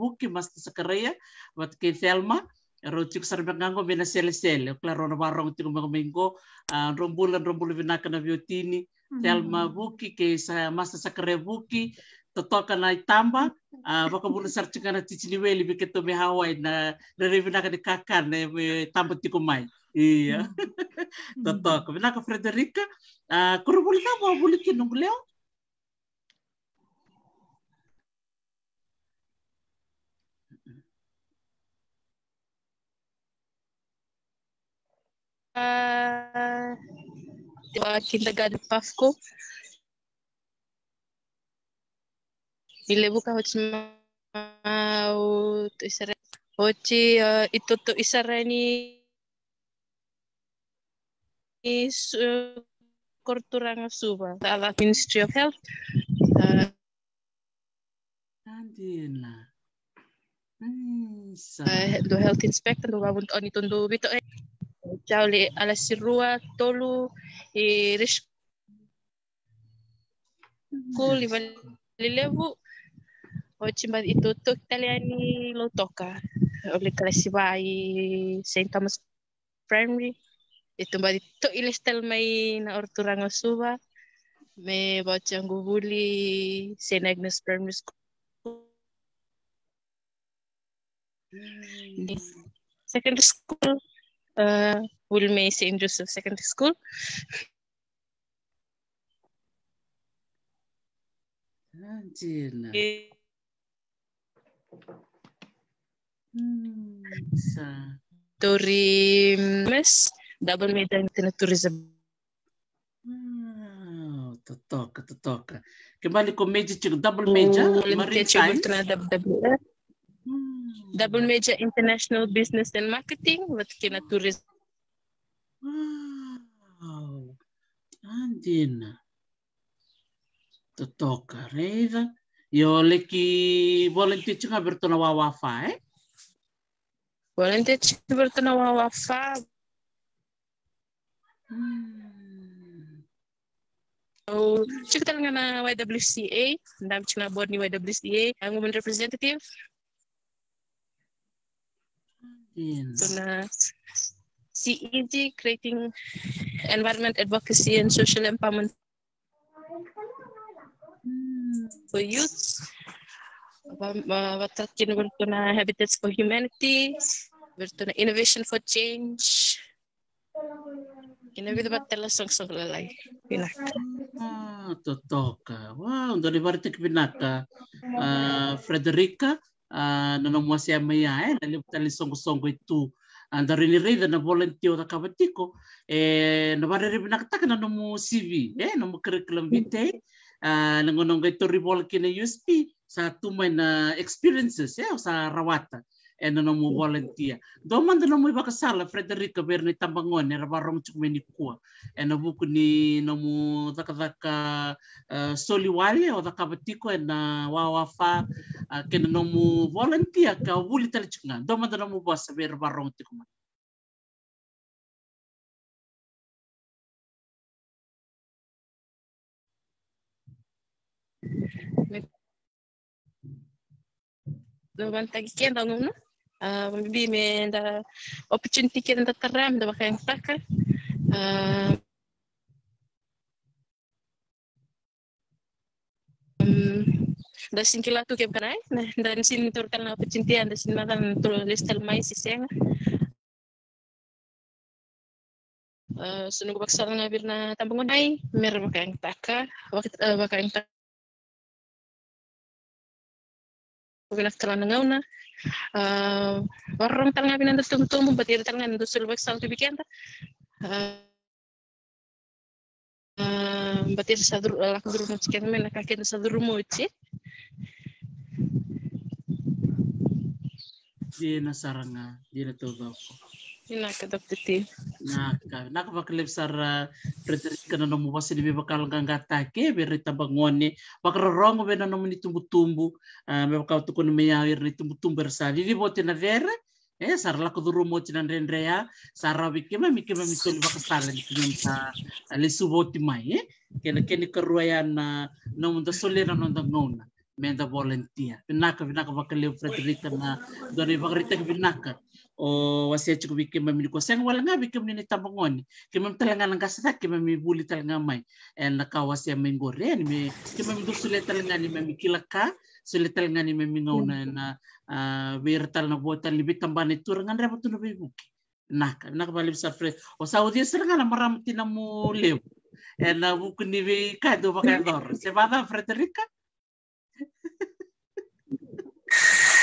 buki mas sakareya vat ke Thelma serba sarbengango bena sel-sel. Ya, Klaro na ah, barong tigo mengo rombulan rombulan bena kana biotini telma hmm. buki ke sa masa sakare buki totoka na itamba baka ah, bulan sartika na titini weli bike to me hawai na rere bena kana kakan na tamba tigo mai iya hmm. totoka bena ka frederica kurubulna mo buliki Leo? war eh, kindergarten Pasco. Nilibuka hoci mau isare hoci eh, itu tu isare ni is korturanga suba ala Ministry of Health. Eh, Andin lah. Uh, do health inspector do wabun on oh, itundo bito eh ala alasirua tolu e risku livan lilevu Ochimba itu Tok taliani lo toka oleh kelas i Saint Thomas Primary itu mbak itu ilistel mai na orturang suba me baca gubuli Saint Agnes Primary School Second school ah, Woolmay St. Joseph Secondary School. Turimes, mm, double medal na tourism. Totoka, totoka. Kembali ko major chico, double major, mm, maritime. Hmm. Double major international business and marketing, What kina tourism. Wow. Andina. Totoka reiva. Yo leki volunteer chinga bertona wawafa eh? Volunteer chinga bertona wawafa. Hmm. So, oh, cik tala nga na YWCA, ndam dami board ni YWCA, ang women representative. Yes. So na, CEG, creating environment advocacy and social empowerment for youth, Watakin Virtuna Habitats for Humanity, We Virtuna Innovation for Change. Kinabit ba tala song song lalay? Pinaka. Ah, totoo ka. Wow, dari baritik pinaka. Uh, ah, Frederica, uh, ah, nanong mo siya maya eh, nalip tali song song ko ito. andarenireda na volunteer da kabatiko e eh, na varerebe nakatakana no CV e eh, no mu curriculum vitae uh, ah, nangonongai toribol kina USP sa tumai na experiences e sa rawata e na mo volunteer. Do man na mo iba kasala Frederica Berne Tambangon era barong chuk meni kua. E na buku ni na mo daka daka uh, soliwale o daka batiko e na wawafa uh, ke mo volunteer ka wuli tali chunga. Do man na mo basa era barong tiko man. Lo bi me da opportunity ke da taram da bakhen taka da sin kila tu ke kanai da sin turkan na opportunity da sin makan tur listel mai siseng ah, sunu baksa na birna tambangon ay mer bakang taka bakit eh, bakang taka wilastranagn'aona varora mitalagnavy anandratra tombotombo mba dia mitalagnany androsolobaka sady bikenata mba dia sady lako doromantsika menaka akenda sady romotsy dia nasaragna dia nataovao Nak دفتتي naka sar retreat kana no mo basi be bakal ganga take be rita bangone bakal rongo be na no ni tumbu tumbu be bakal tuko no meya ni tumbu tumbu sa vivi bote na vera eh sar la ko duro moti na rendre ya sar rabi kema mi kema mi toli bakal sala ni kema ta le suboti mai eh kena keni karuaya na no mo da solera no da ngona menda volunteer binaka binaka kana bakrita o oh, wasi chiku bikin mami ko sen wala nga bikin eh, ya ni ke mam talanga lang kasata ke mam buli talanga mai and naka wasi amin goren mi kimam do sulit talanga ni mami kilaka sulit talanga ni mami ngau na na tal na botan libi tambane itu rengan repot no bi buki nak nak balib fre o saudi serga na maram mo lew en eh, na buku ni be ka do ya dor se bada frederica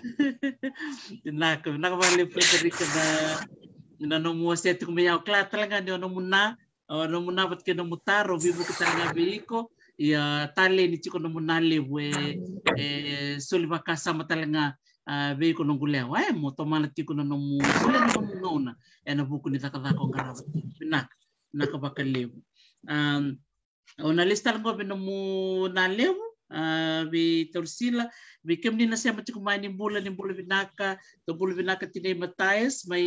nako nako vale Frederica na na no mo se tu me ao ya cla telanga no no muna no muna pat ke no mutaro vivo ke tanga beiko ia ya tale ni chiko no muna le we e soliva kasa matalanga beiko no gulea wa e, mo to mana tiko no mu sole no mu nona e no buku ni takada ko ngara nak nak bakalevu um ona listar ngo benomu na levu Ah, bi tursila bi kem ni nasia mati kumai ni bulan ni bulan binaka to bulan binaka tinai matais mai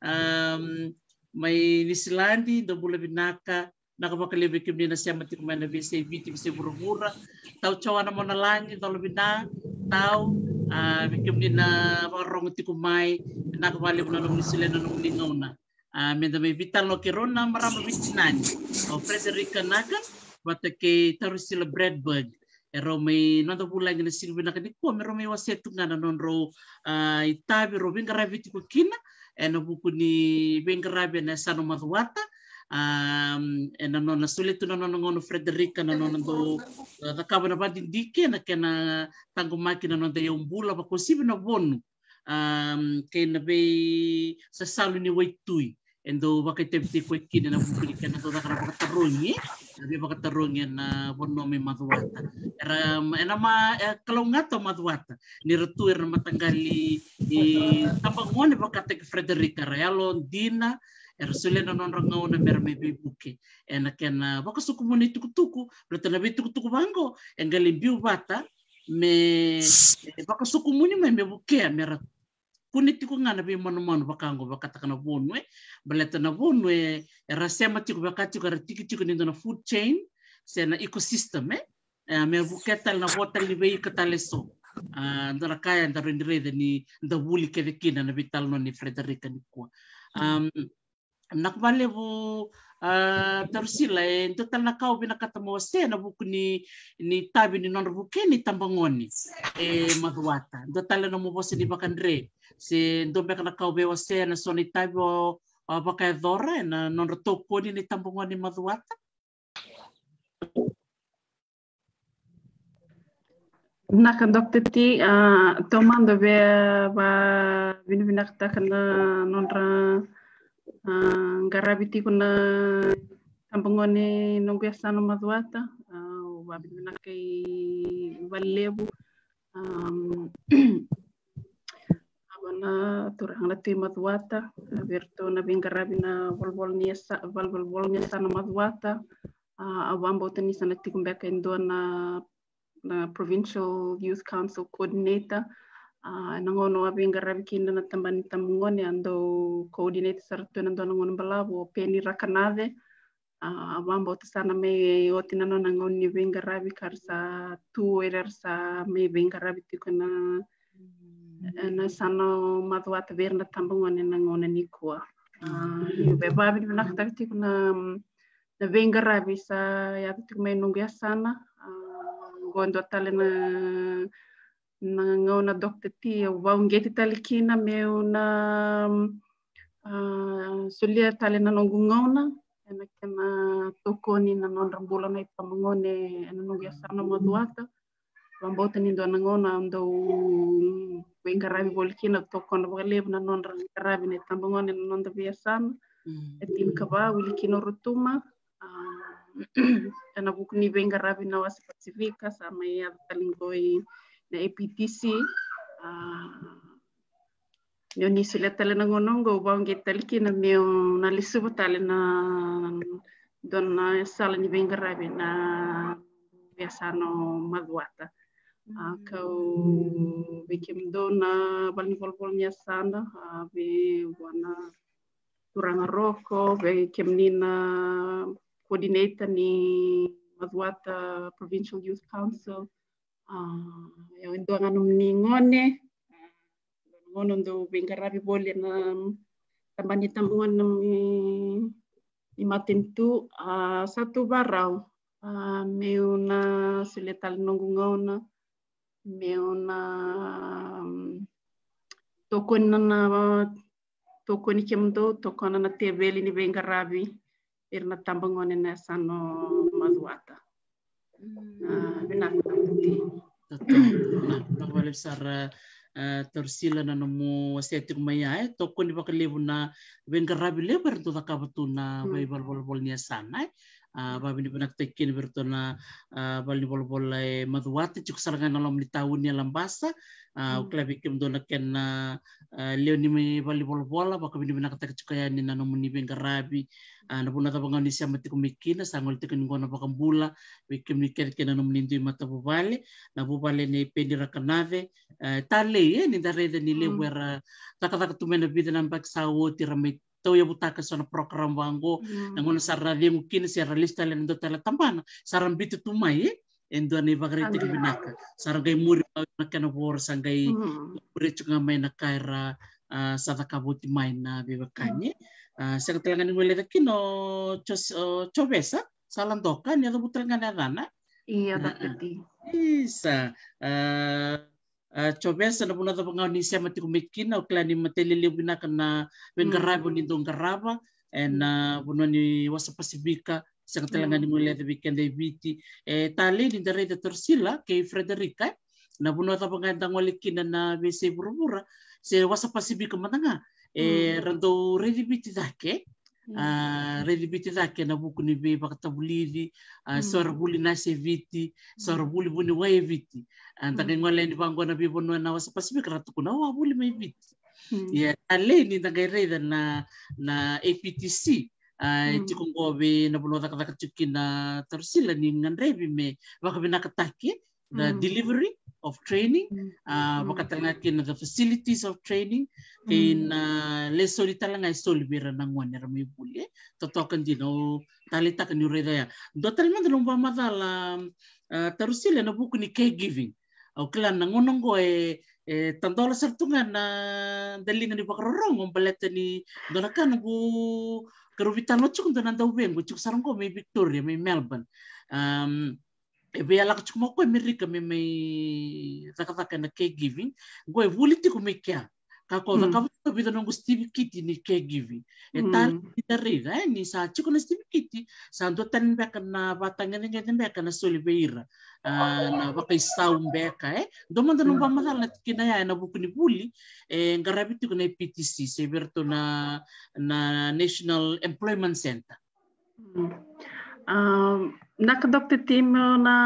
um, mai nisilandi do bulan binaka naka maka lebi kem ni nasia mati kumai na bisai biti bisai buru bura tau cawa na mona langi do lebi ah, na tau uh, bi kem ni na warong bulan na nisilen na nungu lingona uh, ah, Menda mai vital no kerona marama vitsinani. ero mai nando pulangi na silvi na kani kuwa mero mai wasi atungana nonro uh, ah, itavi ro vengaravi tiko kina ena eh, buku ni vengaravi na sano madhuata um, ena eh, nona sule tuna nona ngono Frederica ah, na nona do uh, thakava na vadindike na kena tango maki na nonda yaumbula vakosivi na vonu um, kena vei sasalu ni waitui endo vakaitevitikoekine na buku ni kena do thakara vakataroni eh? Jadi pakai tarungin eh, na bono me matuata, Era ena ma eh, to matuata. Ni retu era matanggali i tabangone pakai tek Frederica Realon Dina era sule na non rangau na mera me buke. Ena kena eh, suku moni tuku tuku. Berarti na be tuku tuku bango. Enggali biu bata me pakai suku moni me me buke mera kuni tiku ngana be manu manu bakango bakataka na bonwe baleta na bonwe rasema tiku bakati kara tiku tiku nindo na food chain sena ecosystem eh, eh me vuketa na vota ni be ikatale so ah, ndara kaya ndara ndirede ni ndabuli kevekina na vital no ni Frederica ni kwa um nakbale vo Ah, tarusila e tatalakau bena katamose na buku ni ni tabi ni nonra buke ni tambangoni e mahuata do tala no mobose ni bakandre se do beka na kau bewa se na soni tabi o baka ya dora na nonra toponi ni tambangoni mahuata Nakon dokter ti tomando be ba vinu vinak takana nonra Ah, garaviti kuna tampangone nungu ya sano maduata ah, wabiduna kay valebu abana ah, turang lati maduata virtu na bingarabi na volvol sa volvol ni sano maduata awambo tani sana tikumbeka na na provincial youth council coordinator uh, nangono abi ngaram kinda na tambani tamngoni eh, ando coordinate sartu nando nangono balabo peni rakanade uh, ah, wambo tsana me otinano nangoni bengarabi karsa tu erarsa me bengarabi tikona na sano madwat verna tambongone nangone nikua uh, yube babi binaktakti kuna na bengarabi eh, sa yatu tikme nungu ya sana uh, gondo tale na nagagaona doctor ty vaongety talikina meona uh, ah, solia tale nanongugauna ena kena tokoni nanondrabulana i pamagone enanogu iasarna maduata vabota nido anagona dau vaigaravi volikina tokona vakalevu nanondra garavi na i tamagone nanondra viasana etini kava wilikina rutuma ah, ena buku ni vaigaravi na wasi pasifika sa mai avataligoi ya na APTC uh, ah, yun ni sila tala nang unongo banggit talki na miyo nalisubo tala na don na sala ni bengarabi na biasano madwata uh, ah, kau bikim do na balnivolvol niya sana uh, wana turanga roko bikim ni na coordinator ni madwata provincial youth council Ah, eo ningone. Ah, nomingone ngono do bengkarabi bole na mm, tambani tambungan mi i tu a ah, satu barau a meuna suletal nongungona meuna tokonna na tokoni kemdo tokona na tebeli ni bengkarabi erna tambangone na sano mazuat Ah, hmm. benar betul nah kalau besar eh, tersila na nomo seti kumaya eh toko ni pakai lebu na bengkarabi lebar itu tak betul na hmm. bayi bol bol bol sana Babi ni eh. ah, pernah tekin bertona, ah, babi ni bol bol eh, lai maduati cuk sarangan alam ni ukulabikim ah, hmm. dona kenna ah, leoni me vali bola ah, bola baka bini bina kataka chukaya ni nano muni benga rabi na puna tapa ngoni sia mati kumikina sangol tiki ngona baka mbula bikim ni kere kena nomuni ndui mata bubale na bubale ni kanave rakanave tale ye ni dareda hmm. ni lewera taka taka tumena bida nambak sawo tiramai tau ya butaka sana program wango, mm. nangona sarra dia mungkin sih realista lain itu tala tambana, saran bitu tumai, eh? Ya endo do ne vagrete ke binaka sargai muri na kana war sangai muri chunga ah, mai na kaira sa takaboti mai na bivakanye sa ketelangan ngule kino chos chobesa salan doka ne do butelangan adana iya takati ah, isa ah, chovesa na buna do ngau ni sema ti kumikina klani matelele binaka na wengarabo ni do ngaraba en ni wasa pasifika ಸಕತಲಂಗನಿ ಮುಲೆ ವಿಕೆಂದೆ ವಿತಿ e tali ni dare de torsila ke frederica nah, na buno ta pangandang waliki na na bese burubura se wasa pasibi kamatanga e eh, hmm. rando ke? biti dake redi biti dake hmm. ah, na buku ni be bakta bulidi ah, hmm. sor buli na se viti sor buli buni wa viti antake ah, ngole ni bango na be bono na wasa pasibi karatu kuna wa buli mai viti ya tali ni dage reda na na aptc ti hmm. kongo be na bono taka taka chuki na ni ngandre me waka be the hmm. delivery of training uh, waka tangaki na the facilities of training in na le soli talanga soli bera na ngwane ra me bule totokan dino tali taka ni reda ya do talman do madala torsila na buku ni caregiving au klan nangunung ko e e tantola sartungan na dalingan ni pakarorong ang baleta ni dolakan ko karubitan lo chuk donan daw bem chuk sarong ko may Victoria may Melbourne um e eh, be ala chuk mo ko America may may zakazaka na caregiving go e vuliti ko may kya kakova mm. kavuna vidano ngu Steve Kitty ni caregiving e hmm. tar ditarega e eh, ni sa chiko na Steve Kitty sa ndo tan beka na batangene ngene beka na soliveira ah, na bakai saum beka e eh. ndo manda no ba madal na tikina ya na buku ni buli e ngarabi na PTC se berto na na National Employment Center hmm. Nak dokter tim, na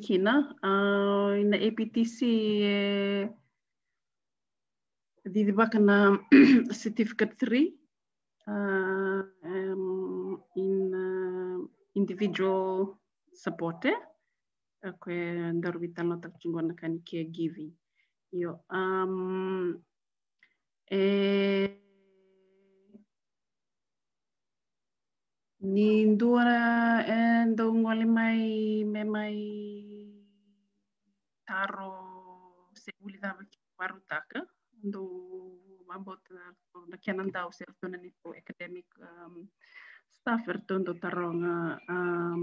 kina na ina aptc di didivaka na certificate three uh, um, in uh, individual support tak chingwa na kani caregiving giving. um, Ni duara e eh, dongo mai me mai taro se uli dava ki waru taka do mabota na kiana ndau se tona ni to academic um, staff er tondo taronga um,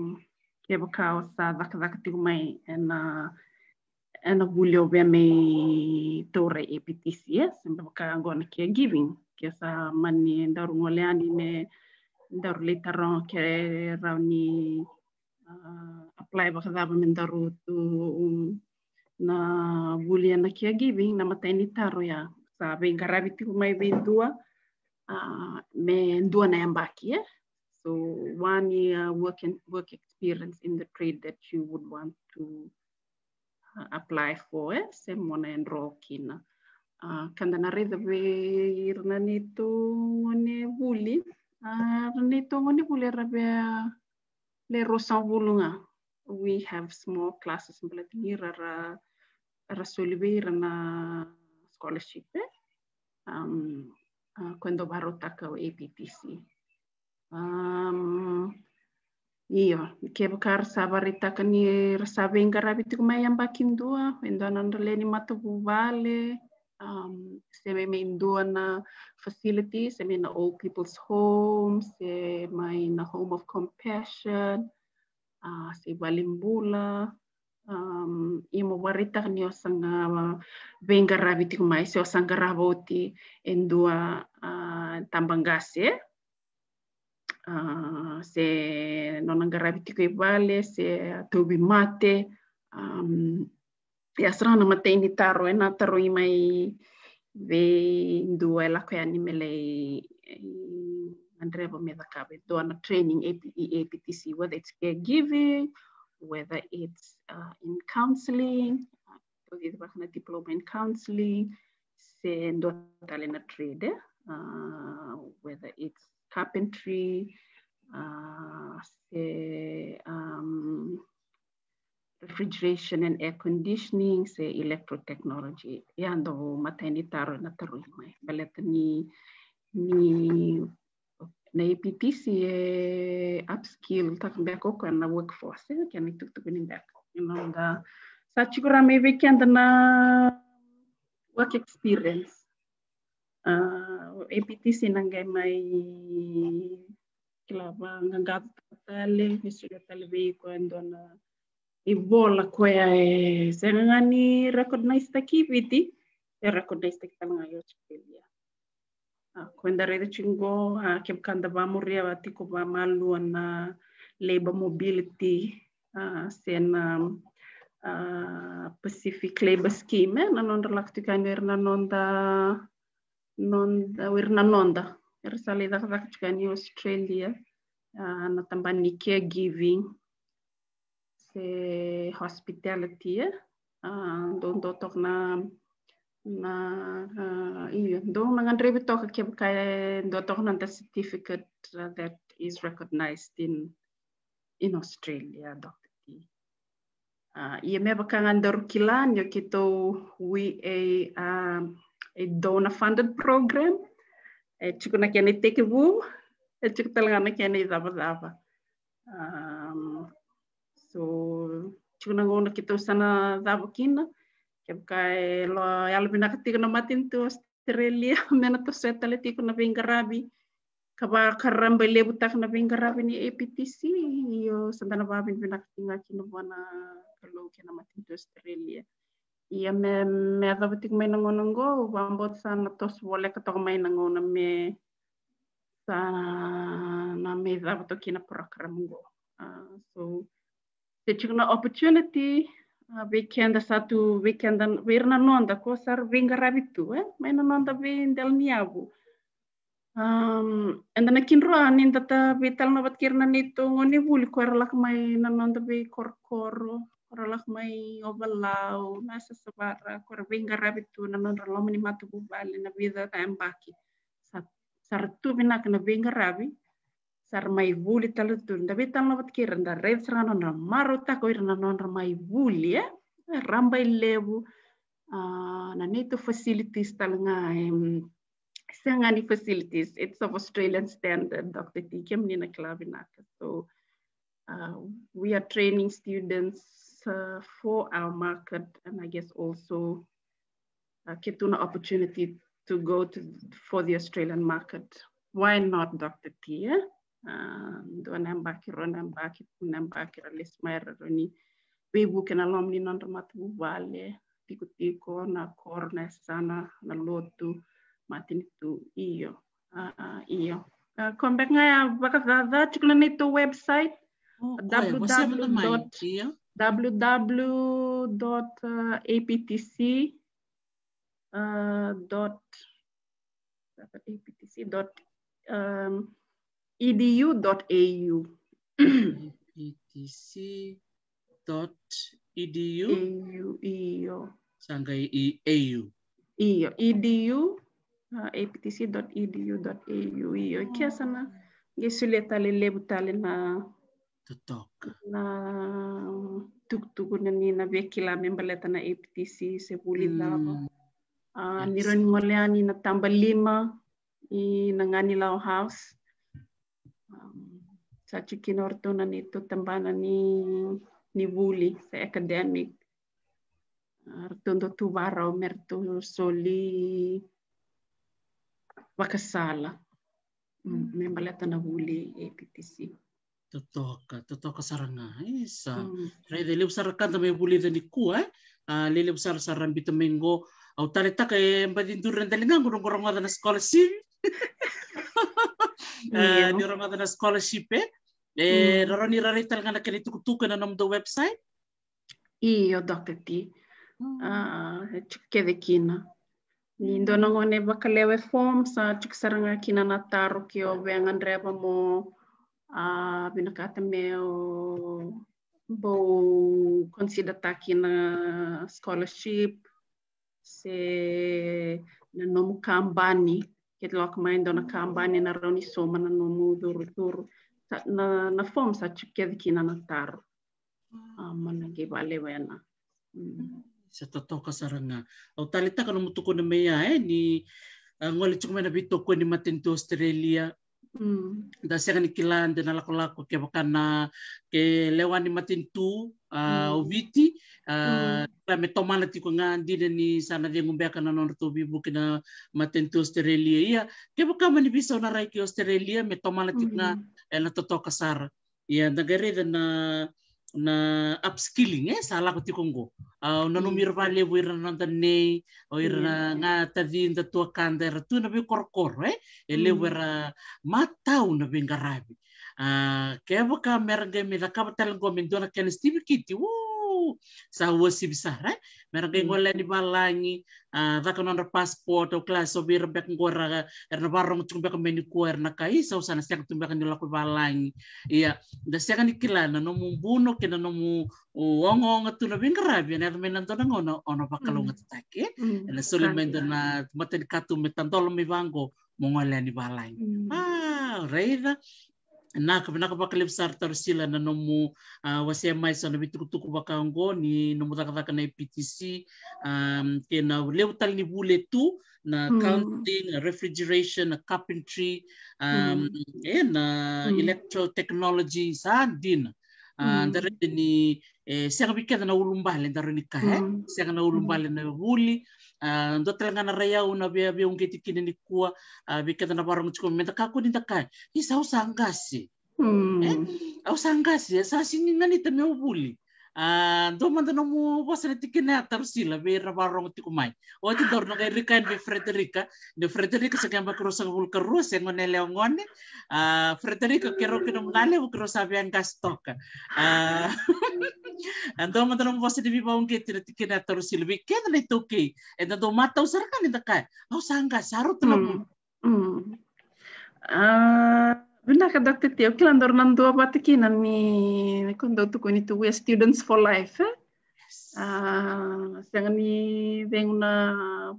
ke bakao sa vaka vaka tiku mai ena ena uli uh, obe me tore EPTCS mbe baka angona ke giving ke sa mani ndaru ngoleani ne ضروري ترون كري راني أبلاي بغضاب من ضرورة na wulia na kia giving na mataini taro ya sa be be dua uh, ah, me dua na eh? so one year work work experience in the trade that you would want to uh, apply for eh? same one enroll kina uh, kanda reza be irna ni tu wuli Ary ny taogny volerabe le roasambologna we have small classes mbola tiny Rara raha Rana scholarship eh? um, uh, quando varotaka o APPC um, iyo kebaka rasabaritaka ni rasabenga rabitiko mayambakindua endoanandra leni Vale, Um, se mai nduana facility, se mai na old people's home, se mai na home of compassion, uh, se walimbula, um, i mo warita ni o sanga venga ravi tiku se o sanga ravoti endua uh, tambangase. Uh, se uh, nonanga ravi tiku vale, se tobi mate, um, Yes, rana matei ni taro e nā taro i mai ve ndua e lako e ani me le andrewa me dhakawe. training i APTC, whether it's caregiving, whether it's uh, in counseling, whether it's wakana diploma in counseling, se tale na trade, uh, whether it's carpentry, uh, se um, refrigeration and air conditioning, say electro technology, yando matani taro na taro mai. Balat eh. ni ni na EPTC eh, upskill tak back oko na workforce, eh, kani tuk tuk ni back. You sa the such kura me na work experience. Uh, ah, EPTC nangai mai kilaba ngagat tale, history tale ko and on i vola ya e se ngani recognize taki viti e recognize taki tanga yo chipelia a kwenda rede chingo a kem kanda ba muria ba tiko ba malu ana labor mobility a sen a Pacific Labor Scheme eh, na nonda laktikani da e nonda nonda er non da ersa le dak dak chikani Australia na tambani giving c'est hospitality do do tok na na iyo do mangandre bitok ke kay do tok na the certificate that is recognized in in Australia don't Dr. T. ka ngan bakangan darukilan yo kito we a a donor funded program. E chuku na kene teke bu, e chuku talaga na kene idaba daba. So και κοιτούσα να δάβο Κίνα και μπκάε άλλο μην αγατήγνα γνωμάτιν του μένα το σέταλε να βίγγαράβει Kaba karram bele butak na να ni APTC yo sandana babin binak να kinuwana να kena του Australia. me me με να Techno opportunity uh, weekend satu weekend dan wirna nonda kosar winga rabitu eh maina nonda be del niabu um and then akin roan in tata vital no bat kirna nito ngoni bul ko erlak mai na nonda be korlak mai obalau nasa sabara kor winga rabitu na nonda matu bubali na vida ta embaki sartu binak na winga rabitu sary maivoly taloha todoriny da hoe taminao avatokary da revitsy rano the maro tako oe ranano andra maivoly a eh? raha mba ileo naneto facilities talagna sagnany facilities it's of australian standard dr tiki amin'ina klavinaka so uh, we are training students uh, for our market and i guess also uh, ketuna opportunity to go to for the australian market why not dr tia eh? Ehm, donan bakir onan bakir kunan bakir les maire roni be bu ken alom ni non mat bu vale tiku tiko na na sana na lotu matin tu iyo ah, iyo comeback ah, nga ya baka dada tikula ni tu website oh, www.aptc dot aptc ah, dot edu.au. edc.edu. EU, iyo. Sanggai i EU. Iyo, edu uh, aptc.edu.au. Iyo, kia sana gesuleta lelebu tale na Tutok. na tuktukuna nina vyakila membaleta na aptc sebuli dava mm. uh, yes. nironi ngolea nina tamba lima i na ngani house sa na itu tambana ni ni wuli sa academic artundo tu merto mertu soli wakasala mm, mm. may baleta na buli APTC totoka totoka saranga isa mm. re de leu sarakanta me buli de niku eh ah, le leu sar sarambito mengo au tale taka e mbadindur ngurung-ngurung na scholarship Uh, di Ramadan scholarship eh E raha ny raha ray tagnanakany tokotokana anao website io doctor ti hmm. atriko ah, ah, kevekina nindonangone hmm. bakalewe form sa triko kina nataro kio weangandreva mo vinakatameo bo consider takina scholarship se nanomu kambani ketlok main e doa kambani naroni soma nanomu duru duru na na satrikevikhinana taro manageva alewa yana sa totoka na au ah. ah, hmm. talita kana na maya eh ni ah, ngole bito ko ni to Australia Mm. Da siya ni kilan dina lako lako ke bakana ke lewan ni matin tu mm. oviti uh, mm. la meto na tiko nga di na ni sana di ngumbe kana non to bibu kina to Australia ia ke bakama ni bisa na rai ke Australia na tiko Eh, natotoo ka sara ia dagareda na na upskilling e eh, sa lako ti Congo au ah, na mm. numir vale o ira na da nei o ira na mm. nga ta da tua kanda era tu na be korkoro eh. e ele le mm. ira matau na be ngarabi a ah, ke ba ka merga me da ka ba talango me dona sa wosi bisara mera ke oh, hmm. eh? hmm, ngol ni balangi da kono nder passport o class o bir bek ngora er na barong tumbe bek meni ko er na kai sa usana sek bek balangi iya da sek ni kilana no mu buno ke no mu wongo ngatu na bing rabi na menan to ngono ono bakalo ngatake na solemendo na maten katu tolo mi vango ni balangi ah reida nakaba nakabaka lebe sara tarusila na nomu uh, wasiamaisa na vitukutuku vakango ni nomu takataka na eptc um, tena leu ni vule tu na hmm. counting, refrigeration na carpentry um, e na hmm. electro technology sa din, Uh, ni eh, siaka na ulumbale dara ni kahe siaka na ulumbale na wuli. Ah, do telengana raya una be be un kiti kini kuwa ah, be kata baro barang cukup menta kaku ni takai isa usangasi hmm. eh usangasi eh? sa sini ngani teme ubuli ah, do manda no mu wasa na tiki na tarsila be ra barang tiku mai o ti dor no kai be frederica de frederica sa kamba krosa bul karus yang ngone le ngone frederica kero kino ngale bu krosa be an gastoka Então, mas não você deve bom que tira que na si silvi Kaya na toque. Então, do mata o serkan ni takai. Au sangka sarut lo. Hmm, hmm. ah, benar ke dokter Tio, kila ndor nan dua batikinan ni kondo tuku ni students for life. Eh? Sanga ah, ni na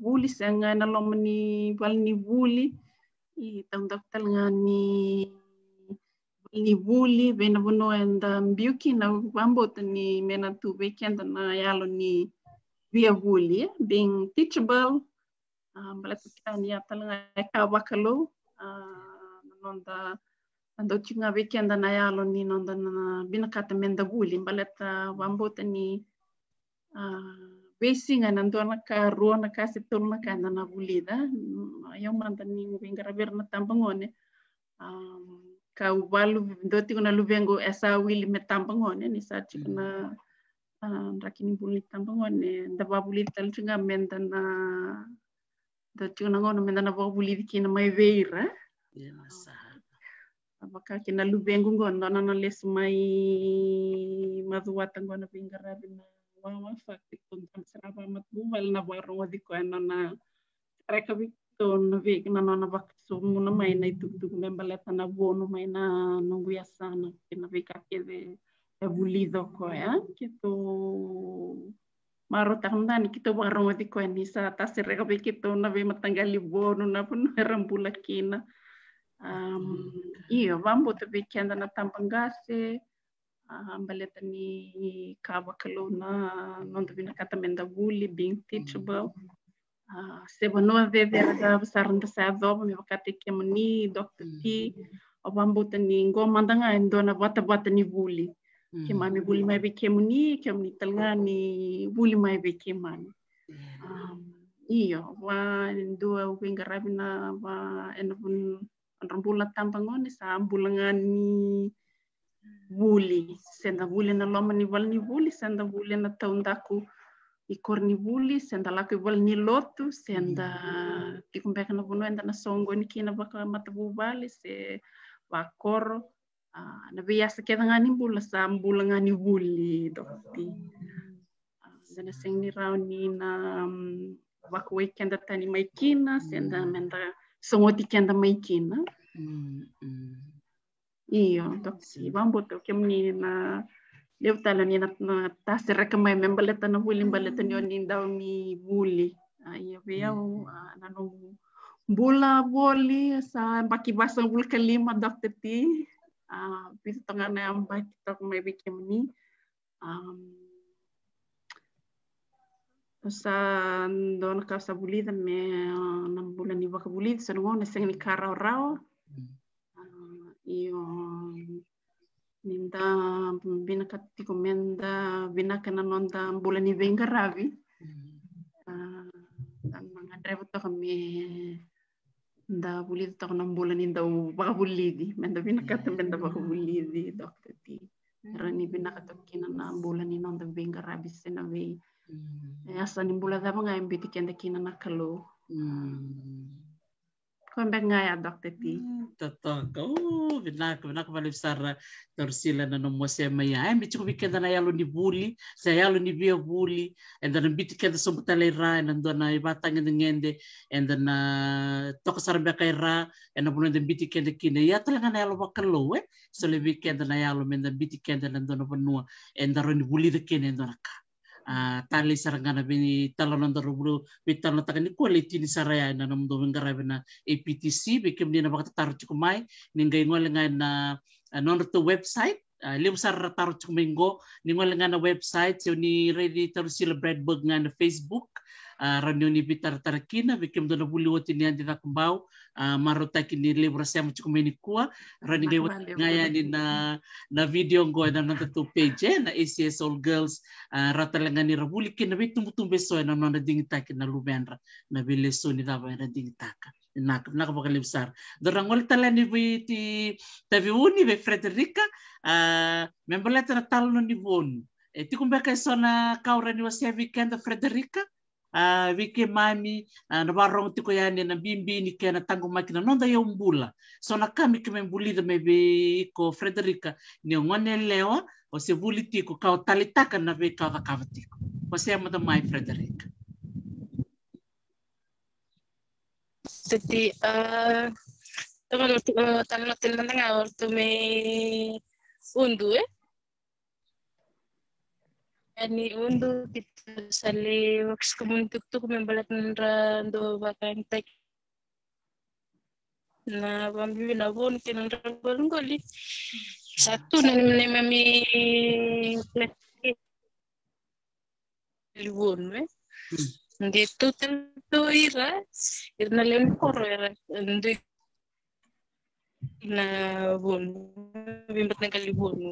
wuli, sanga na lomani wal ni wuli. Itang tang nga ni vono enda andambiky na weekend na yalo ni via viavoly being teachable um, mbala tokany uh, weekend na nanonda andao tiogna vekendana ialony nondana binakata mendavoly mbala ta ambotany vesigna nandoanaka roanaka sy tolonaka andana volida eo mandany vingaraverinatampagnony um, ka walu doti kuna luvengo esa wili metampangone ya, ni sa chikuna hmm. ah, rakini buli tampangone da babuli tal chinga menda na da chikuna ngono menda na babuli dikina mai veira eh? ya masa abaka kina luvengo ngono na na les mai maduata ngono pingara bina wawa fakti kontam serapa matbu wal na warro wadiko na na rekabi Βίγνα, να του μέμβαλε, να βόνο, μην ανοβιάσαν, να να βίκανε, ε, ε, να βίκανε, να βίκανε, να βίκανε, να βίκανε, να βίκανε, να βίκανε, να βίκανε, να βίκανε, και βίκανε, να βίκανε, να βίκανε, να να βγει να βίκανε, να βίκανε, να βίκανε, να βίκανε, να βίκανε, να να τα να βίκανε, να να βίκανε, να sevanua ceceragava saradrasa acova me vakatei kemuni dt o vabatani gomada ga edua na vatavatani vuli kemame vuli mai vei kemuni kemuni taliga ni vuli mai vei keman um, io va e dua u veiqaravi naenaadrobulana taba gone sa bulagani vuli seda vuli ena loma ni valani vuli seda vuli ena taudaku i kornivuli senda bol ni lotu senda mm. tikumbeka na vunua enda na songo ni kina vaka matavuvali se vakoro na biasa keda ngani bula sa bula ngani vuli dokti uh, seng ni rau ni na mm, kenda tani maikina senda mm. menda songoti kenda maikina kina iyo dokti vambuta kemni na lewtala ni nat na tas rekamai membaleta na hulim baleta ni mi buli ia veau na no bula boli sa baki basa bul kalima dokter ti bisa ah, tengah na baik, tak mai bikin ni sa don ka sa dan me na bula ni baka sa na ni karau rau Ia ninda bina kati komenda bina kena nonda bula ni venga ravi dan hmm. ah, mga drive to kami da bulid to kana bula ni da baka bulidi menda bina kati hmm. menda baka bulidi dokter ti hmm. rani bina kati kina na bula ni nonda venga ravi sena ve eh, asa ni bula da mga embiti kenda kina na kalo comeback nga ya mm, Toto, tati tatanka o vinak vinak vale sar torsila na no mose mai ai bitu buli sa yalo bia buli and then bitu ke da sombata le ra and then na ibata ngende ngende and then ah, toka kine ya tra na yalo bakalo we eh? so le weekend na yalo menda bitu no no and buli de kine and then Ah, tali sarangana bini talon da rublu bitan na takani quality ni saraya na nam do ngara bina APTC bikim ni na bakta taru chukumai ningai ngai na ah, non to website ah, liu sar taru chukumengo ningol ngai na website yo ni ready taru sila breadberg ngai na Facebook radio ni bitar tarakina bikim do na bulu wati ni andi uh, marotaki ni lebra sema chukumeni kua rani gewa ngaya ni na na video ngo na nanta page eh, na ACS All Girls uh, ah, ratalanga ni rabuli ke na betumbu tumbe so na nanda dingitaki na lubenra na bile so ni dava na dingitaka na nak bakal besar dorangol tala ni bi tavi uni be Frederica uh, ah, membeleta na talo ni bon e ti kumbeka na kaura ni wasia weekend Frederica vike ah, mami ah, na warong tiko yani na bimbini kena tango makina nonda ya umbula so na kami kime mbulida mebe ko Frederica ni ngone lewa o se vuli tiko ka talitaka na ve ka vakava tiko o se amada mai Frederica ah, Tadi, uh, tunggu tunggu tanggal tiga tanggal tu me undu eh ani undu kita sale wax komunituk tu membalat nra do bakan tek na bambi na bon ke nra golngoli satu na ni mami liwon we ndi tu tu ira irna lem koro ira ndi na bonu bimbat na kali bonu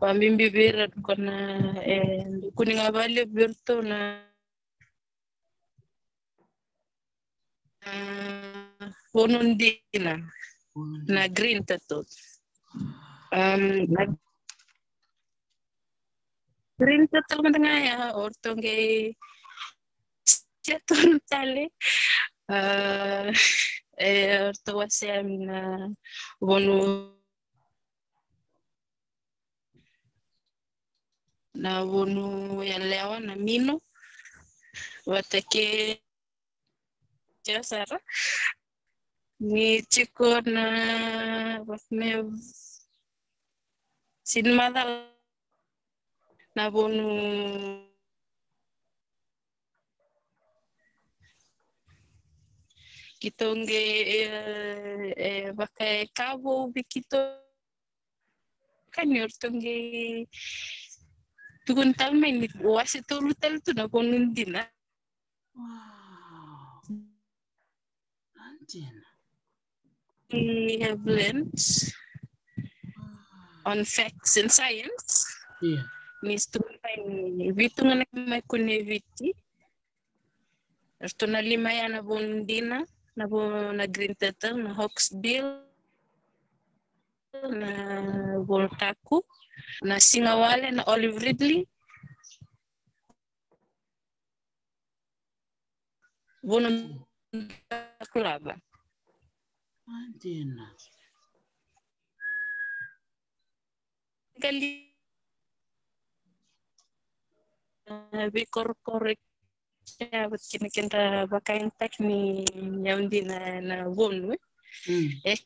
pambim bibirat ko na and kuning abali birto na bonon ah, di na na green tatot um nag green tatot man nga ya ah, ortong gay eh, siya tali uh, Ertoasen Wonu eh, eh, na wonu yalewa na mino watake sara ni chiko na wafme sin madal na wonu kitonge bakka eh, eh, kabo bikito kan yortonge tugun talma ini wasi tolu tal tu na konun dina wow anjena we have learned on facts and science. Yeah. Nisto vitu nga nakimakuneviti. Ito na lima yan na bundina na, na Green Turtle, na Hawksbill, na Voltaku, na Singawale, na Olive Ridley. Bono kulaba. Adina. Gali. Bikor-korek ya bu kenn kenn ta ba kay tek ni ñam dina na eh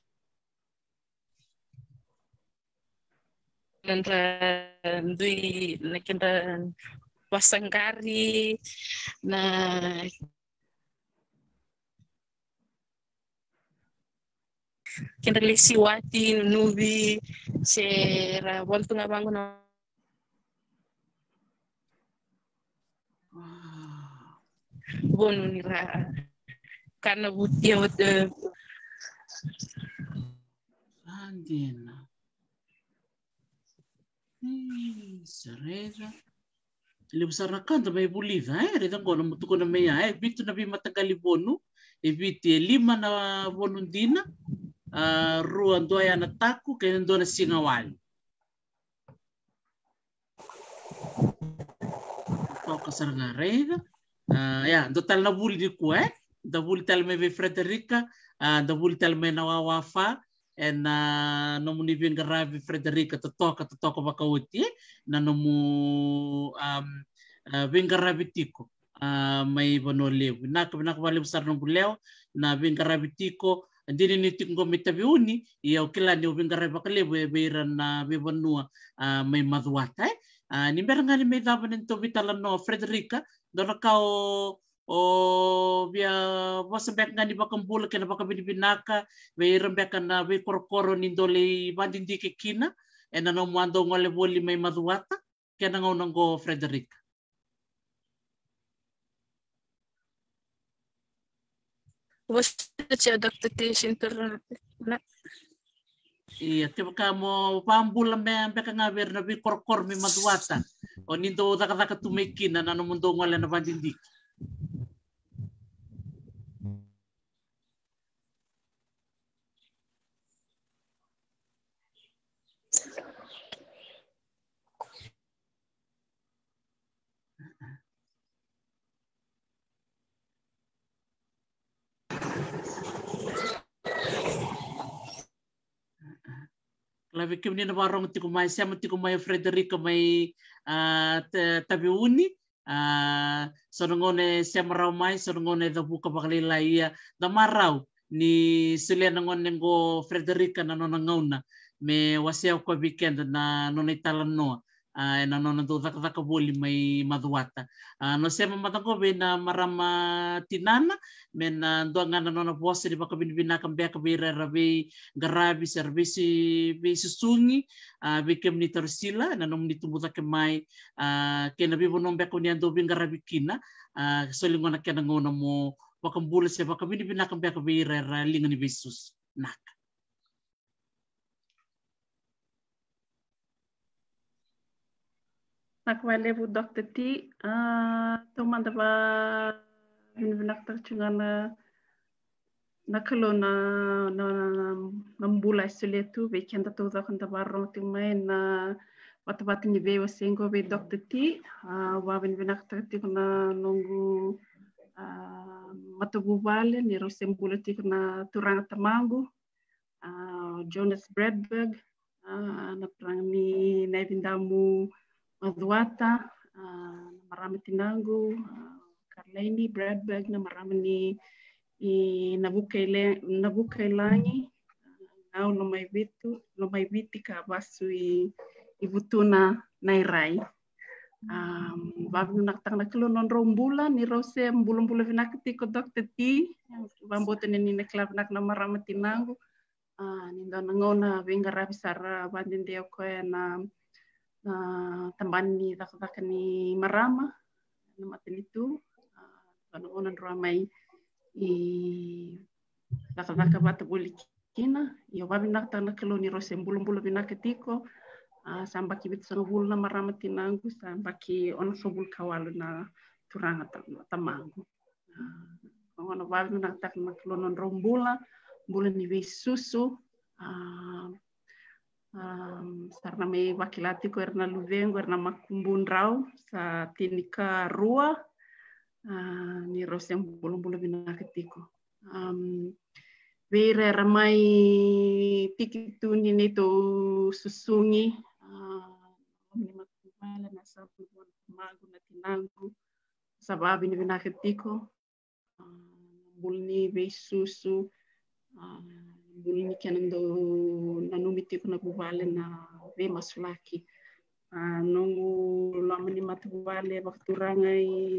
nan ta nduy na kenn ta na kenn ta lesi wati nu bi c'est ra wontu nga vonuni eh? a ah, ka na vutia aiasa raica levo sara na kada mai vulica e raica qona ma tukuna mai a e vitu na veimataqaliivonu e viti e lima na vonu dina a rua dua yana taku kei na dua na siga wali toka sara ga raica Uh, ah, yeah, do tal na buli di ko eh. Da buli tal me ve Frederica, uh, ah, da buli tal me na wawa fa, and uh, ah, no mu ni vin garavi Frederica to toka to toka baka uti, na um, no mu um, uh, vin garavi tiko. Uh, may bano lebu. Nakabinaka balibu sarnong leo, na vin garavi tiko, ndini ni tingo mitaviuni ia ukila ni ubingara bakale we beira na bebanua uh, mai maduata eh? uh, ni meranga ni medava ni vitala no Frederica doraka o o via wasa bek ngani baka mbula kena baka binibinaka ve rembeka na ve korokoro nindole vandindike kina ena no mwando ngole voli mai maduata kena ngona go Frederica Ваше Докторе, Iya, tapi mo pambula me ampe kangaber na bi korkor memang matuata. O oh, nindo tak-tak taka tumekin na nanumuntungo ala na dindi. Ravekim ni nawarong ti mai siya, ti kumay Frederico may uh, ah, tabiuni. Uh, ah, sarungone siya maraw may, sarungone dabu kapakalila iya. Ah, damaraw ni sila nangon nenggo Frederica na nonangaw na. Me wasia ko weekend na nonay talan noa. nanaona tu vakavakavoli mai macuata no sema matakove na marama tinana me na duaga nanaona puasili vakavinivina kabea kavei rera vei garavis era vei si vei susugi vei ah, kemini sila, na nomini tumucake mai ah, kena vivono bea koni adou vei garavi kina ah, soligona kena ngona mo vakabula se vakavinivina kabea kavei rera ligani vei susu naka na tomandava vinavinakitarachogana nakaloana nambola isoleto ve kianda tozakandavaro timaina vatavatiny veo sengo ve docte ti vavinavinakitartikona nongo matovovaly nero sembola tikona toragna tamango jonas bradberg na napiragna ny naivindamo Mazuata, ah, namarama tinagu, ah, Karlaini, Bradberg, namarama ni i Navukailangi, ah, Vitu, Lomai Viti ka basu i, i vutuna nairai. Um, Vavu naktaknakilo non rombula, ni rose mbulumbula vinakati ko dokter ti, vambotene ni na namarama tinagu, uh, ni dona ngona vinga rabi sara koe na Eh, tambani ni marama namatelitu vanu'unan eh, ruamai i dakdaka vatavulikina iovavinak tanakeloni rosembulumbuluvinaky tiko eh, sambaky vitisagavuluna marama tinagu sobul kawalo na turanga tamagu na vavina naktaknakelonon rombula bula ni vei susu um, ko vakilatiako erina lovengo makumbun rau sa tenika roa uh, ny rao sy ambolombolo vinahaky tiako um, veirairamay tiky tony neto susogny amin'ny matomalana sa mago na tinago savavy ny vinahaky tiako ambolony veisoso susu bolomiky anao do teko nagovaly na hoe masolaky anao laminy matovaly vakitoragna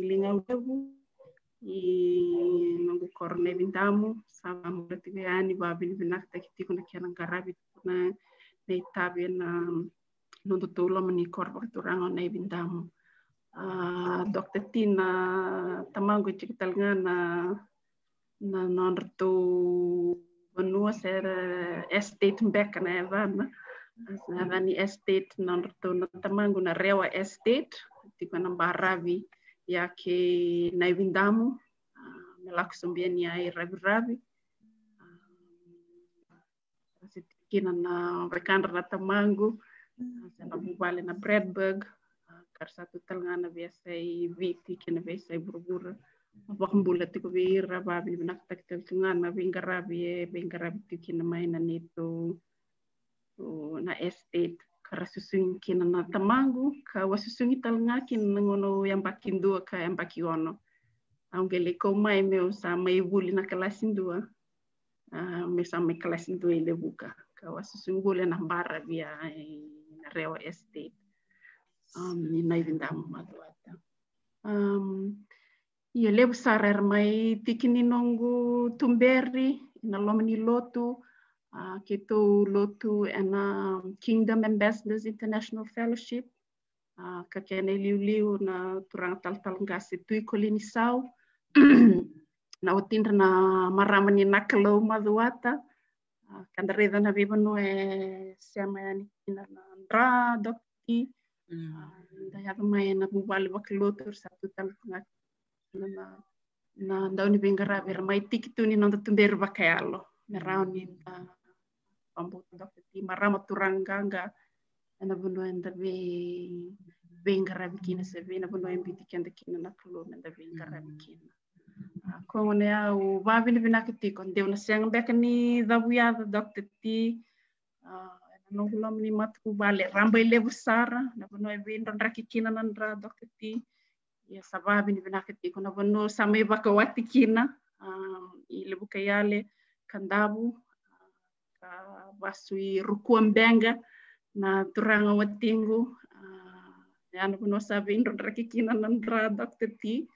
legna levo nango korne vindamo samamora ty hoe any ani vinaky taky tiko nakianangaravy na naitavy na nondotolo ni kor waktu nay vindamo dokta dokter na tamango gue talagna na nanandro Men nå er det estate-bekkene er vannet. Altså, avani estate nandotamangu rewa estate tiko na mbaravi yake kan na ivindamu uh, eh, melakusombia ni ai raviravi uh, eh, kina na vekandra na tamangu na bubale na bredberg uh, eh, karsatu talngana viasai viti kina viasai burubura Wakum bulat tiku bi raba bi menak tak tel tungan e, na bi nga ye bi ngarab tiki na mai na nitu na estate kara susung kina na tamangu ka wasusung ital na ngono yang pakin dua ka yang paki ono angele ko mai meu sa mai buli na kalasin dua me sa mai kalasin dua ile buka ka wasusung buli na barra via e, na reo estate um, ni na ibindam maduata um, sarer ielevo sarary nongu tumberi tumbery nalomin'ny lotu uh, keto lotu ena um, kingdom ambassadors international fellowship uh, kakena ilioliu na turagna talotalongasy toy kolinisao na otindrana maramany anakilau mazoata uh, kandaredana vevano e siamanikinanandra dokti mm. uh, ndayavamaena vovaly vakiloto ry sa totalonagnaty na na ndaunivengarave ra maitiki tuni nontatunderu vakayalo meraunina pambutondoka ti maramaturanganga na vonoenda ve vengaravikina seve na vonoembitikenda kina na kulomenda vengaravikina kongone au vavilivina kiti kondeuna siang bekani davuyada dokta ti nongulamni matu vale rambai levu sara na vonoe vendondrakikinanandra dokta ti ya sababu nivinakati kuna vano same bakawati kina um, ile buka yale kandabu uh, uh basui rukua mbenga na turanga watingu uh, yani vano sabe indondraki kina nandra doktor ti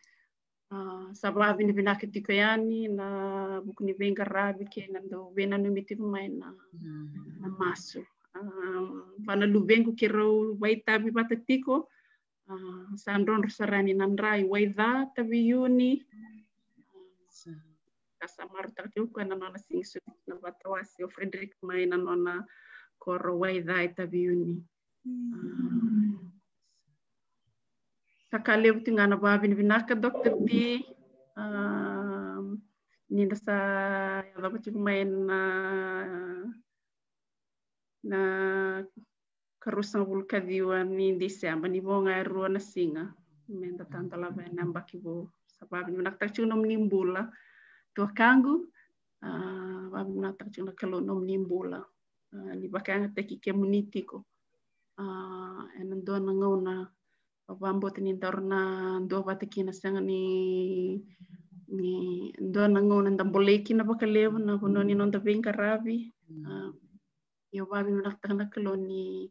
uh, sababu nivinakati ko yani na buku ni venga rabi ke nando vena mai na, mm-hmm. na masu um, vana kerau vaitavi waitabi batatiko za ah, androandro sarahany weda iwaidha tavioni kasa maro takioko nanaona singisoina vatao asi o frederick mai nanaona koro waidha e tavioni takalevu ah. tingana vavinivinaka dr di ah, nina sa yadhavachiku mai na na karusangvulka diwa ni Desember ni bonga ah, ah, ah, rua na singa menda tanta la vena mbaki bo sababu ni nakta chuno mnimbula tua kangu babu uh, nakta chuno kalo no mnimbula uh, ni bakanga teki ke munitiko enan do na ngona vambot ni dorna do batekina sanga ni ni do na ngona ndamboleki na bakalevo na bono ni nonda vinga ravi yo babu nakta na kalo ni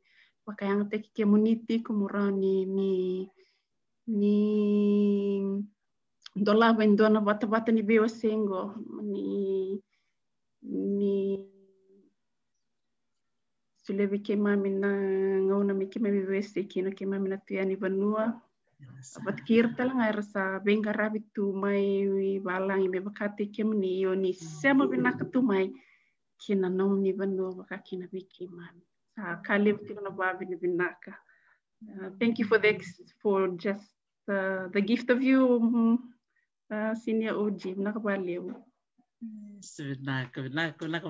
wakayanga teki kemuniti kumurani ni ni dola vendona bata bata ni beo sengo ni ni sulevi ke mami na ngau mi ke mami wese ke no ke mami na tuya ni vanua apat kirtal ngai rasa benga rabi tu mai balang i bebakati ke yo ni mm. sema bina ketumai kina nom ni vanua baka kina biki mami Ah, ah, thank you for the for just uh, the gift of you, senior OG. Vinaka, vinaka, vinaka, vinaka, vinaka,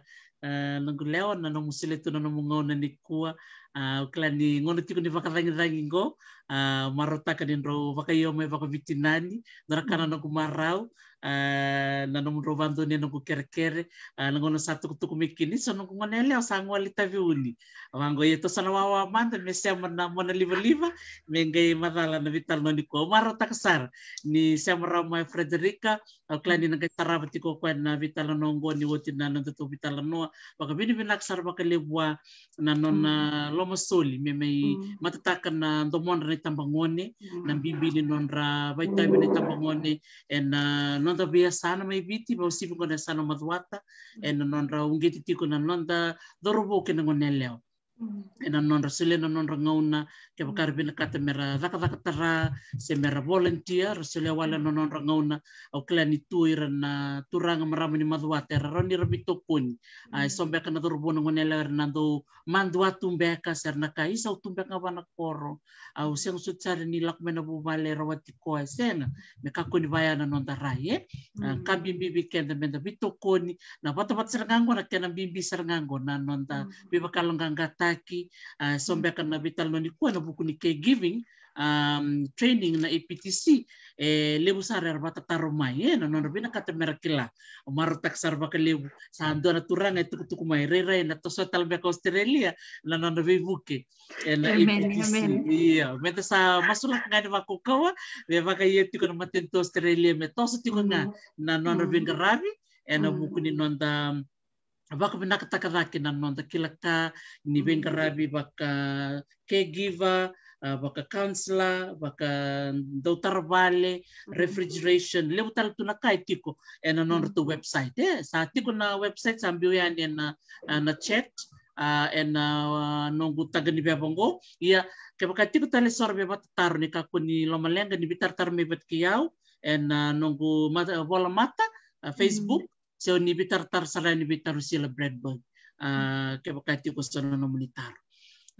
vinaka, vinaka, vinaka, Ah, klani ngono tiko ni vakavangizangi go marotaka ni ndro ah, vakaioma vakavitinani dorakana no kumarau ah, na no mundro vando ni no kukerekere na ngono sa tukutuku mikini so no kungonele o sangwa litaviuni vango yeto sana wawa manda mesia mana mona liva liva mengai madala na vital no niko marotaka sar ni semra mai frederica klani na kaitara tiko kwa na vital no ngoni wotina no tutu vital no vakavini vinak na nona mm loma soli me mai mm. matataka na domon ra tambangone mm. na bibili non ra vai tabe na tambangone en non da via sana mai viti ma usivu kona sana madwata mm. en non ra ungeti tiko na non da dorobo ke na ngoneleo Mm-hmm. ena non rasile na non rangauna ke bakar bin kata mera zak zak tara se mera volunteer rasile wala na non rangauna au kla ni tuira na turanga marama ni madwate roni ramito kun ai e mm-hmm. sombe kana ler na do mandwa ser na kai tumbe ka bana koro au seng tsare ni lakmena bubale rawati ko sen me ka kuni na non darai e kambi bibi kenda menda bitokoni na bata bata kena bibi non da mm-hmm. ngangata haki uh, sombekan na vital no ni kuana buku ni caregiving um, training na APTC eh, lebu sa rera bata taro mai eh, no nono bina kata merakila o maru tak sarba ke lebu sa ando na turanga tuku tuku mai rera na toso talbe ka Australia na nono be buke eh, na APTC iya meta sa masula ka ngani wako kawa be baka ye tuku na matento Australia me toso tuku nga mm-hmm. na nono be mm-hmm. ngarabi e eh, na mm-hmm. buku ni nonda baka pina katakadaki nanonta kilaka ni bengkarabi mm-hmm. baka caregiver baka uh, kansla baka dautar vale mm-hmm. refrigeration lebu tal tuna tiko ena non tu mm-hmm. website eh sa tiko na website sambiu ya ena uh, na chat ena en uh, iya, taga ni bebongo ia kebaka tiko tale sor beba tar ni kaku ni ni bitar mebet kiau ena uh, mata, mata Facebook mm ni inhibitor tar sala inhibitor sila breadbug ah, Ke bakati ko ah, sa namunitar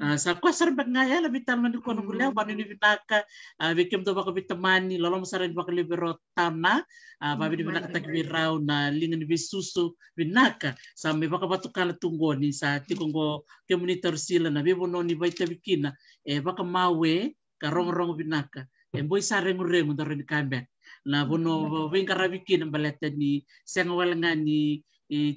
uh, sa kwasar bag ngaya yala bitar man ko no gulya banu ni bitaka uh, ah, bikim to baka bitamani lolom saran baka libero tana. uh, babi bitaka binaka takbirau na lingan bisusu binaka sa me baka batukala ni sa tikongo kemunitor sila na bibono ni baita bikina e baka mawe ka rong rong binaka e boi sa rengu rengu ndaro na bono vinga ravikina baleta ni senga walenga ni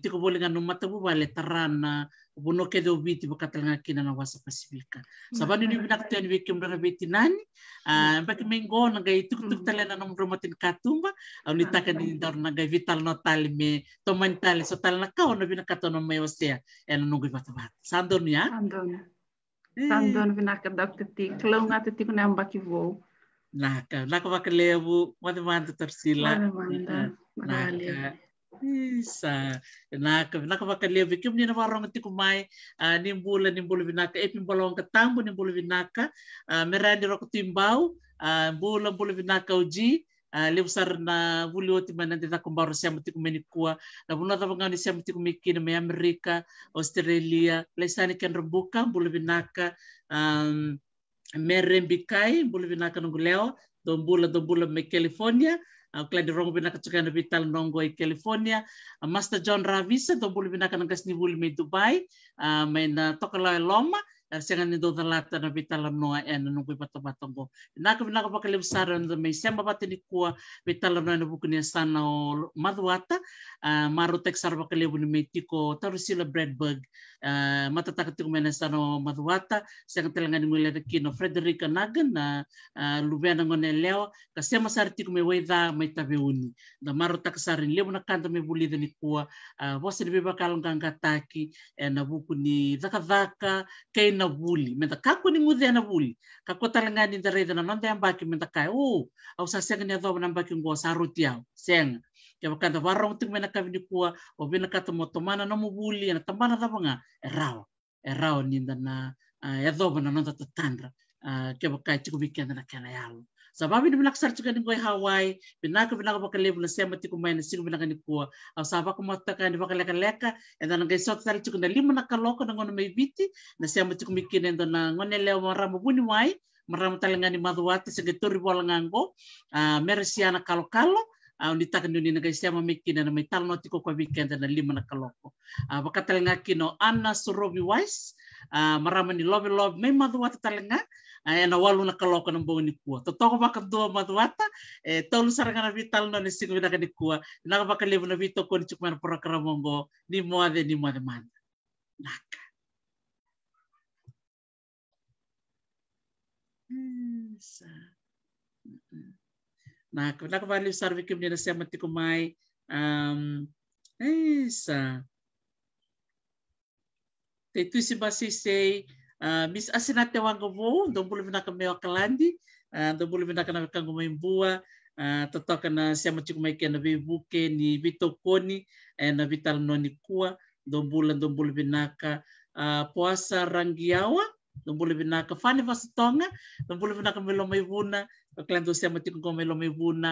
tiko bolenga no matabu baleta rana bono kede obiti bakatalanga ngaki na wasa pasifika mm. sabani ni binak ten wiki mbenga biti nani mm. mbaki mengo na gai tuk tuk mm. talena na mromatin katumba au ni taka ni dar na gai vital no tali me to mentali so tal na kau na binak katono me osea ena nungu bata bata sandon ya sandon eh. sandon binak Naka, naka ఒక లేవు మరి మంత తరిసిలా నాక Isa, nak nak baka leo bikim ni na warong ti kumai nimbula nimbula vinaka, e balong ka tambo nimbula binaka merandi rok timbau bula bula vinaka uji lebu sar na bulio ti di takum kumbaro siam tiku kumeni kua na buna tapa ngani siam tiku kumiki na me Amerika Australia lesani ken rembuka bula binaka mer rembikai bulu bina kanungu leo don bulu don bulu me California au uh, kladi rongo bina katsukana vital nongo i California uh, Master John Ravisa don bulu bina kanungas ni bulu me Dubai uh, me na Loma sengan ni dota lata na vita noa e na nungu i patapatango. Na ka vinaka paka lewa sara na mei sema pate ni kua vita noa e na buku ni o maduata. Maro tek sara paka lewa ni mei tiko tarusila mata taka tiko mena sana o maduata. Senga telanga ni ngulera kino Frederica Nagan na na ngone leo. Ka sema sara tiko mei waidha mei tabe uni. Na maro taka sara ni lewa na kanta mei bulida ni kua. ni beba e na bukuni ni dhaka dhaka. na vuli meda ta kako ni ngude na vuli kako talanga ni ta reda na nonde ambaki me ta kai o au sa senga ni adoba na ambaki ngo sa rutia senga ke baka da varong tu me na kavini kua o bina kata motomana na mubuli na tambana da banga erao erao ni na adoba na nonde ta tandra ke baka tiku weekend na kena yalo Sababa ni minak sartu kani koi Hawaii, binaka binaka baka lebu na sema tiku mai na siku binaka ni kua. Au sababa kuma taka ni baka leka leka, enda na gaisot tali tiku na lima na kaloko na ngono mai viti, na sema tiku mikine enda ah, na ngone leo maramu talengani wai, maramu talenga ni madhuati segetori wala ngango, ah, meresiana kalo kalo, au ah, ni taka nuni na gaisema mikine na mai talno tiku kwa weekend na lima na kaloko. Baka talenga kino Anna Sorobi Wise, maramani love love. mai maduati talenga, ena walu na kaloka na bau ni kua totoko baka tua matuata e tolu sarangana vital na ni singo ni kua naka baka levu na vito ko ni chuku mena porakara mongo ni moade ni moade manda. naka hmm, Sa. Naka, naka vali sarvi kim na siya matiko mai. Um, isa. Eh, Tetu si basi mis ah, asina te wango vou do bulu vina kame o kalandi ah, do bulu vina kana kango mai bua ah, tata kana siama tiku mai ke na be buke ni bitokoni eh, na vital noni kua do bulu do bulu vina ka puasa rangiawa ya Tumbuli bina ka fani vas tonga, tumbuli bina ka melo mai vuna, ka klento sia mati ko melo mai vuna,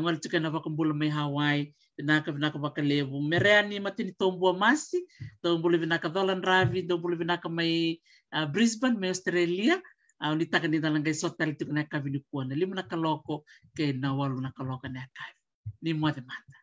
ngol tuka na vakumbulu mai Hawaii, bina ka bina ka bakalevu. Mereani mati ni tombua masi, tumbuli bina ka Dolan Ravi, tumbuli bina ka mai Brisbane, mai Australia, au ni taka ni dalanga iso tali tuka na e kavi ni kuana. Limu na kaloko ke na walu na kaloka na e kavi. Ni mwathe mata.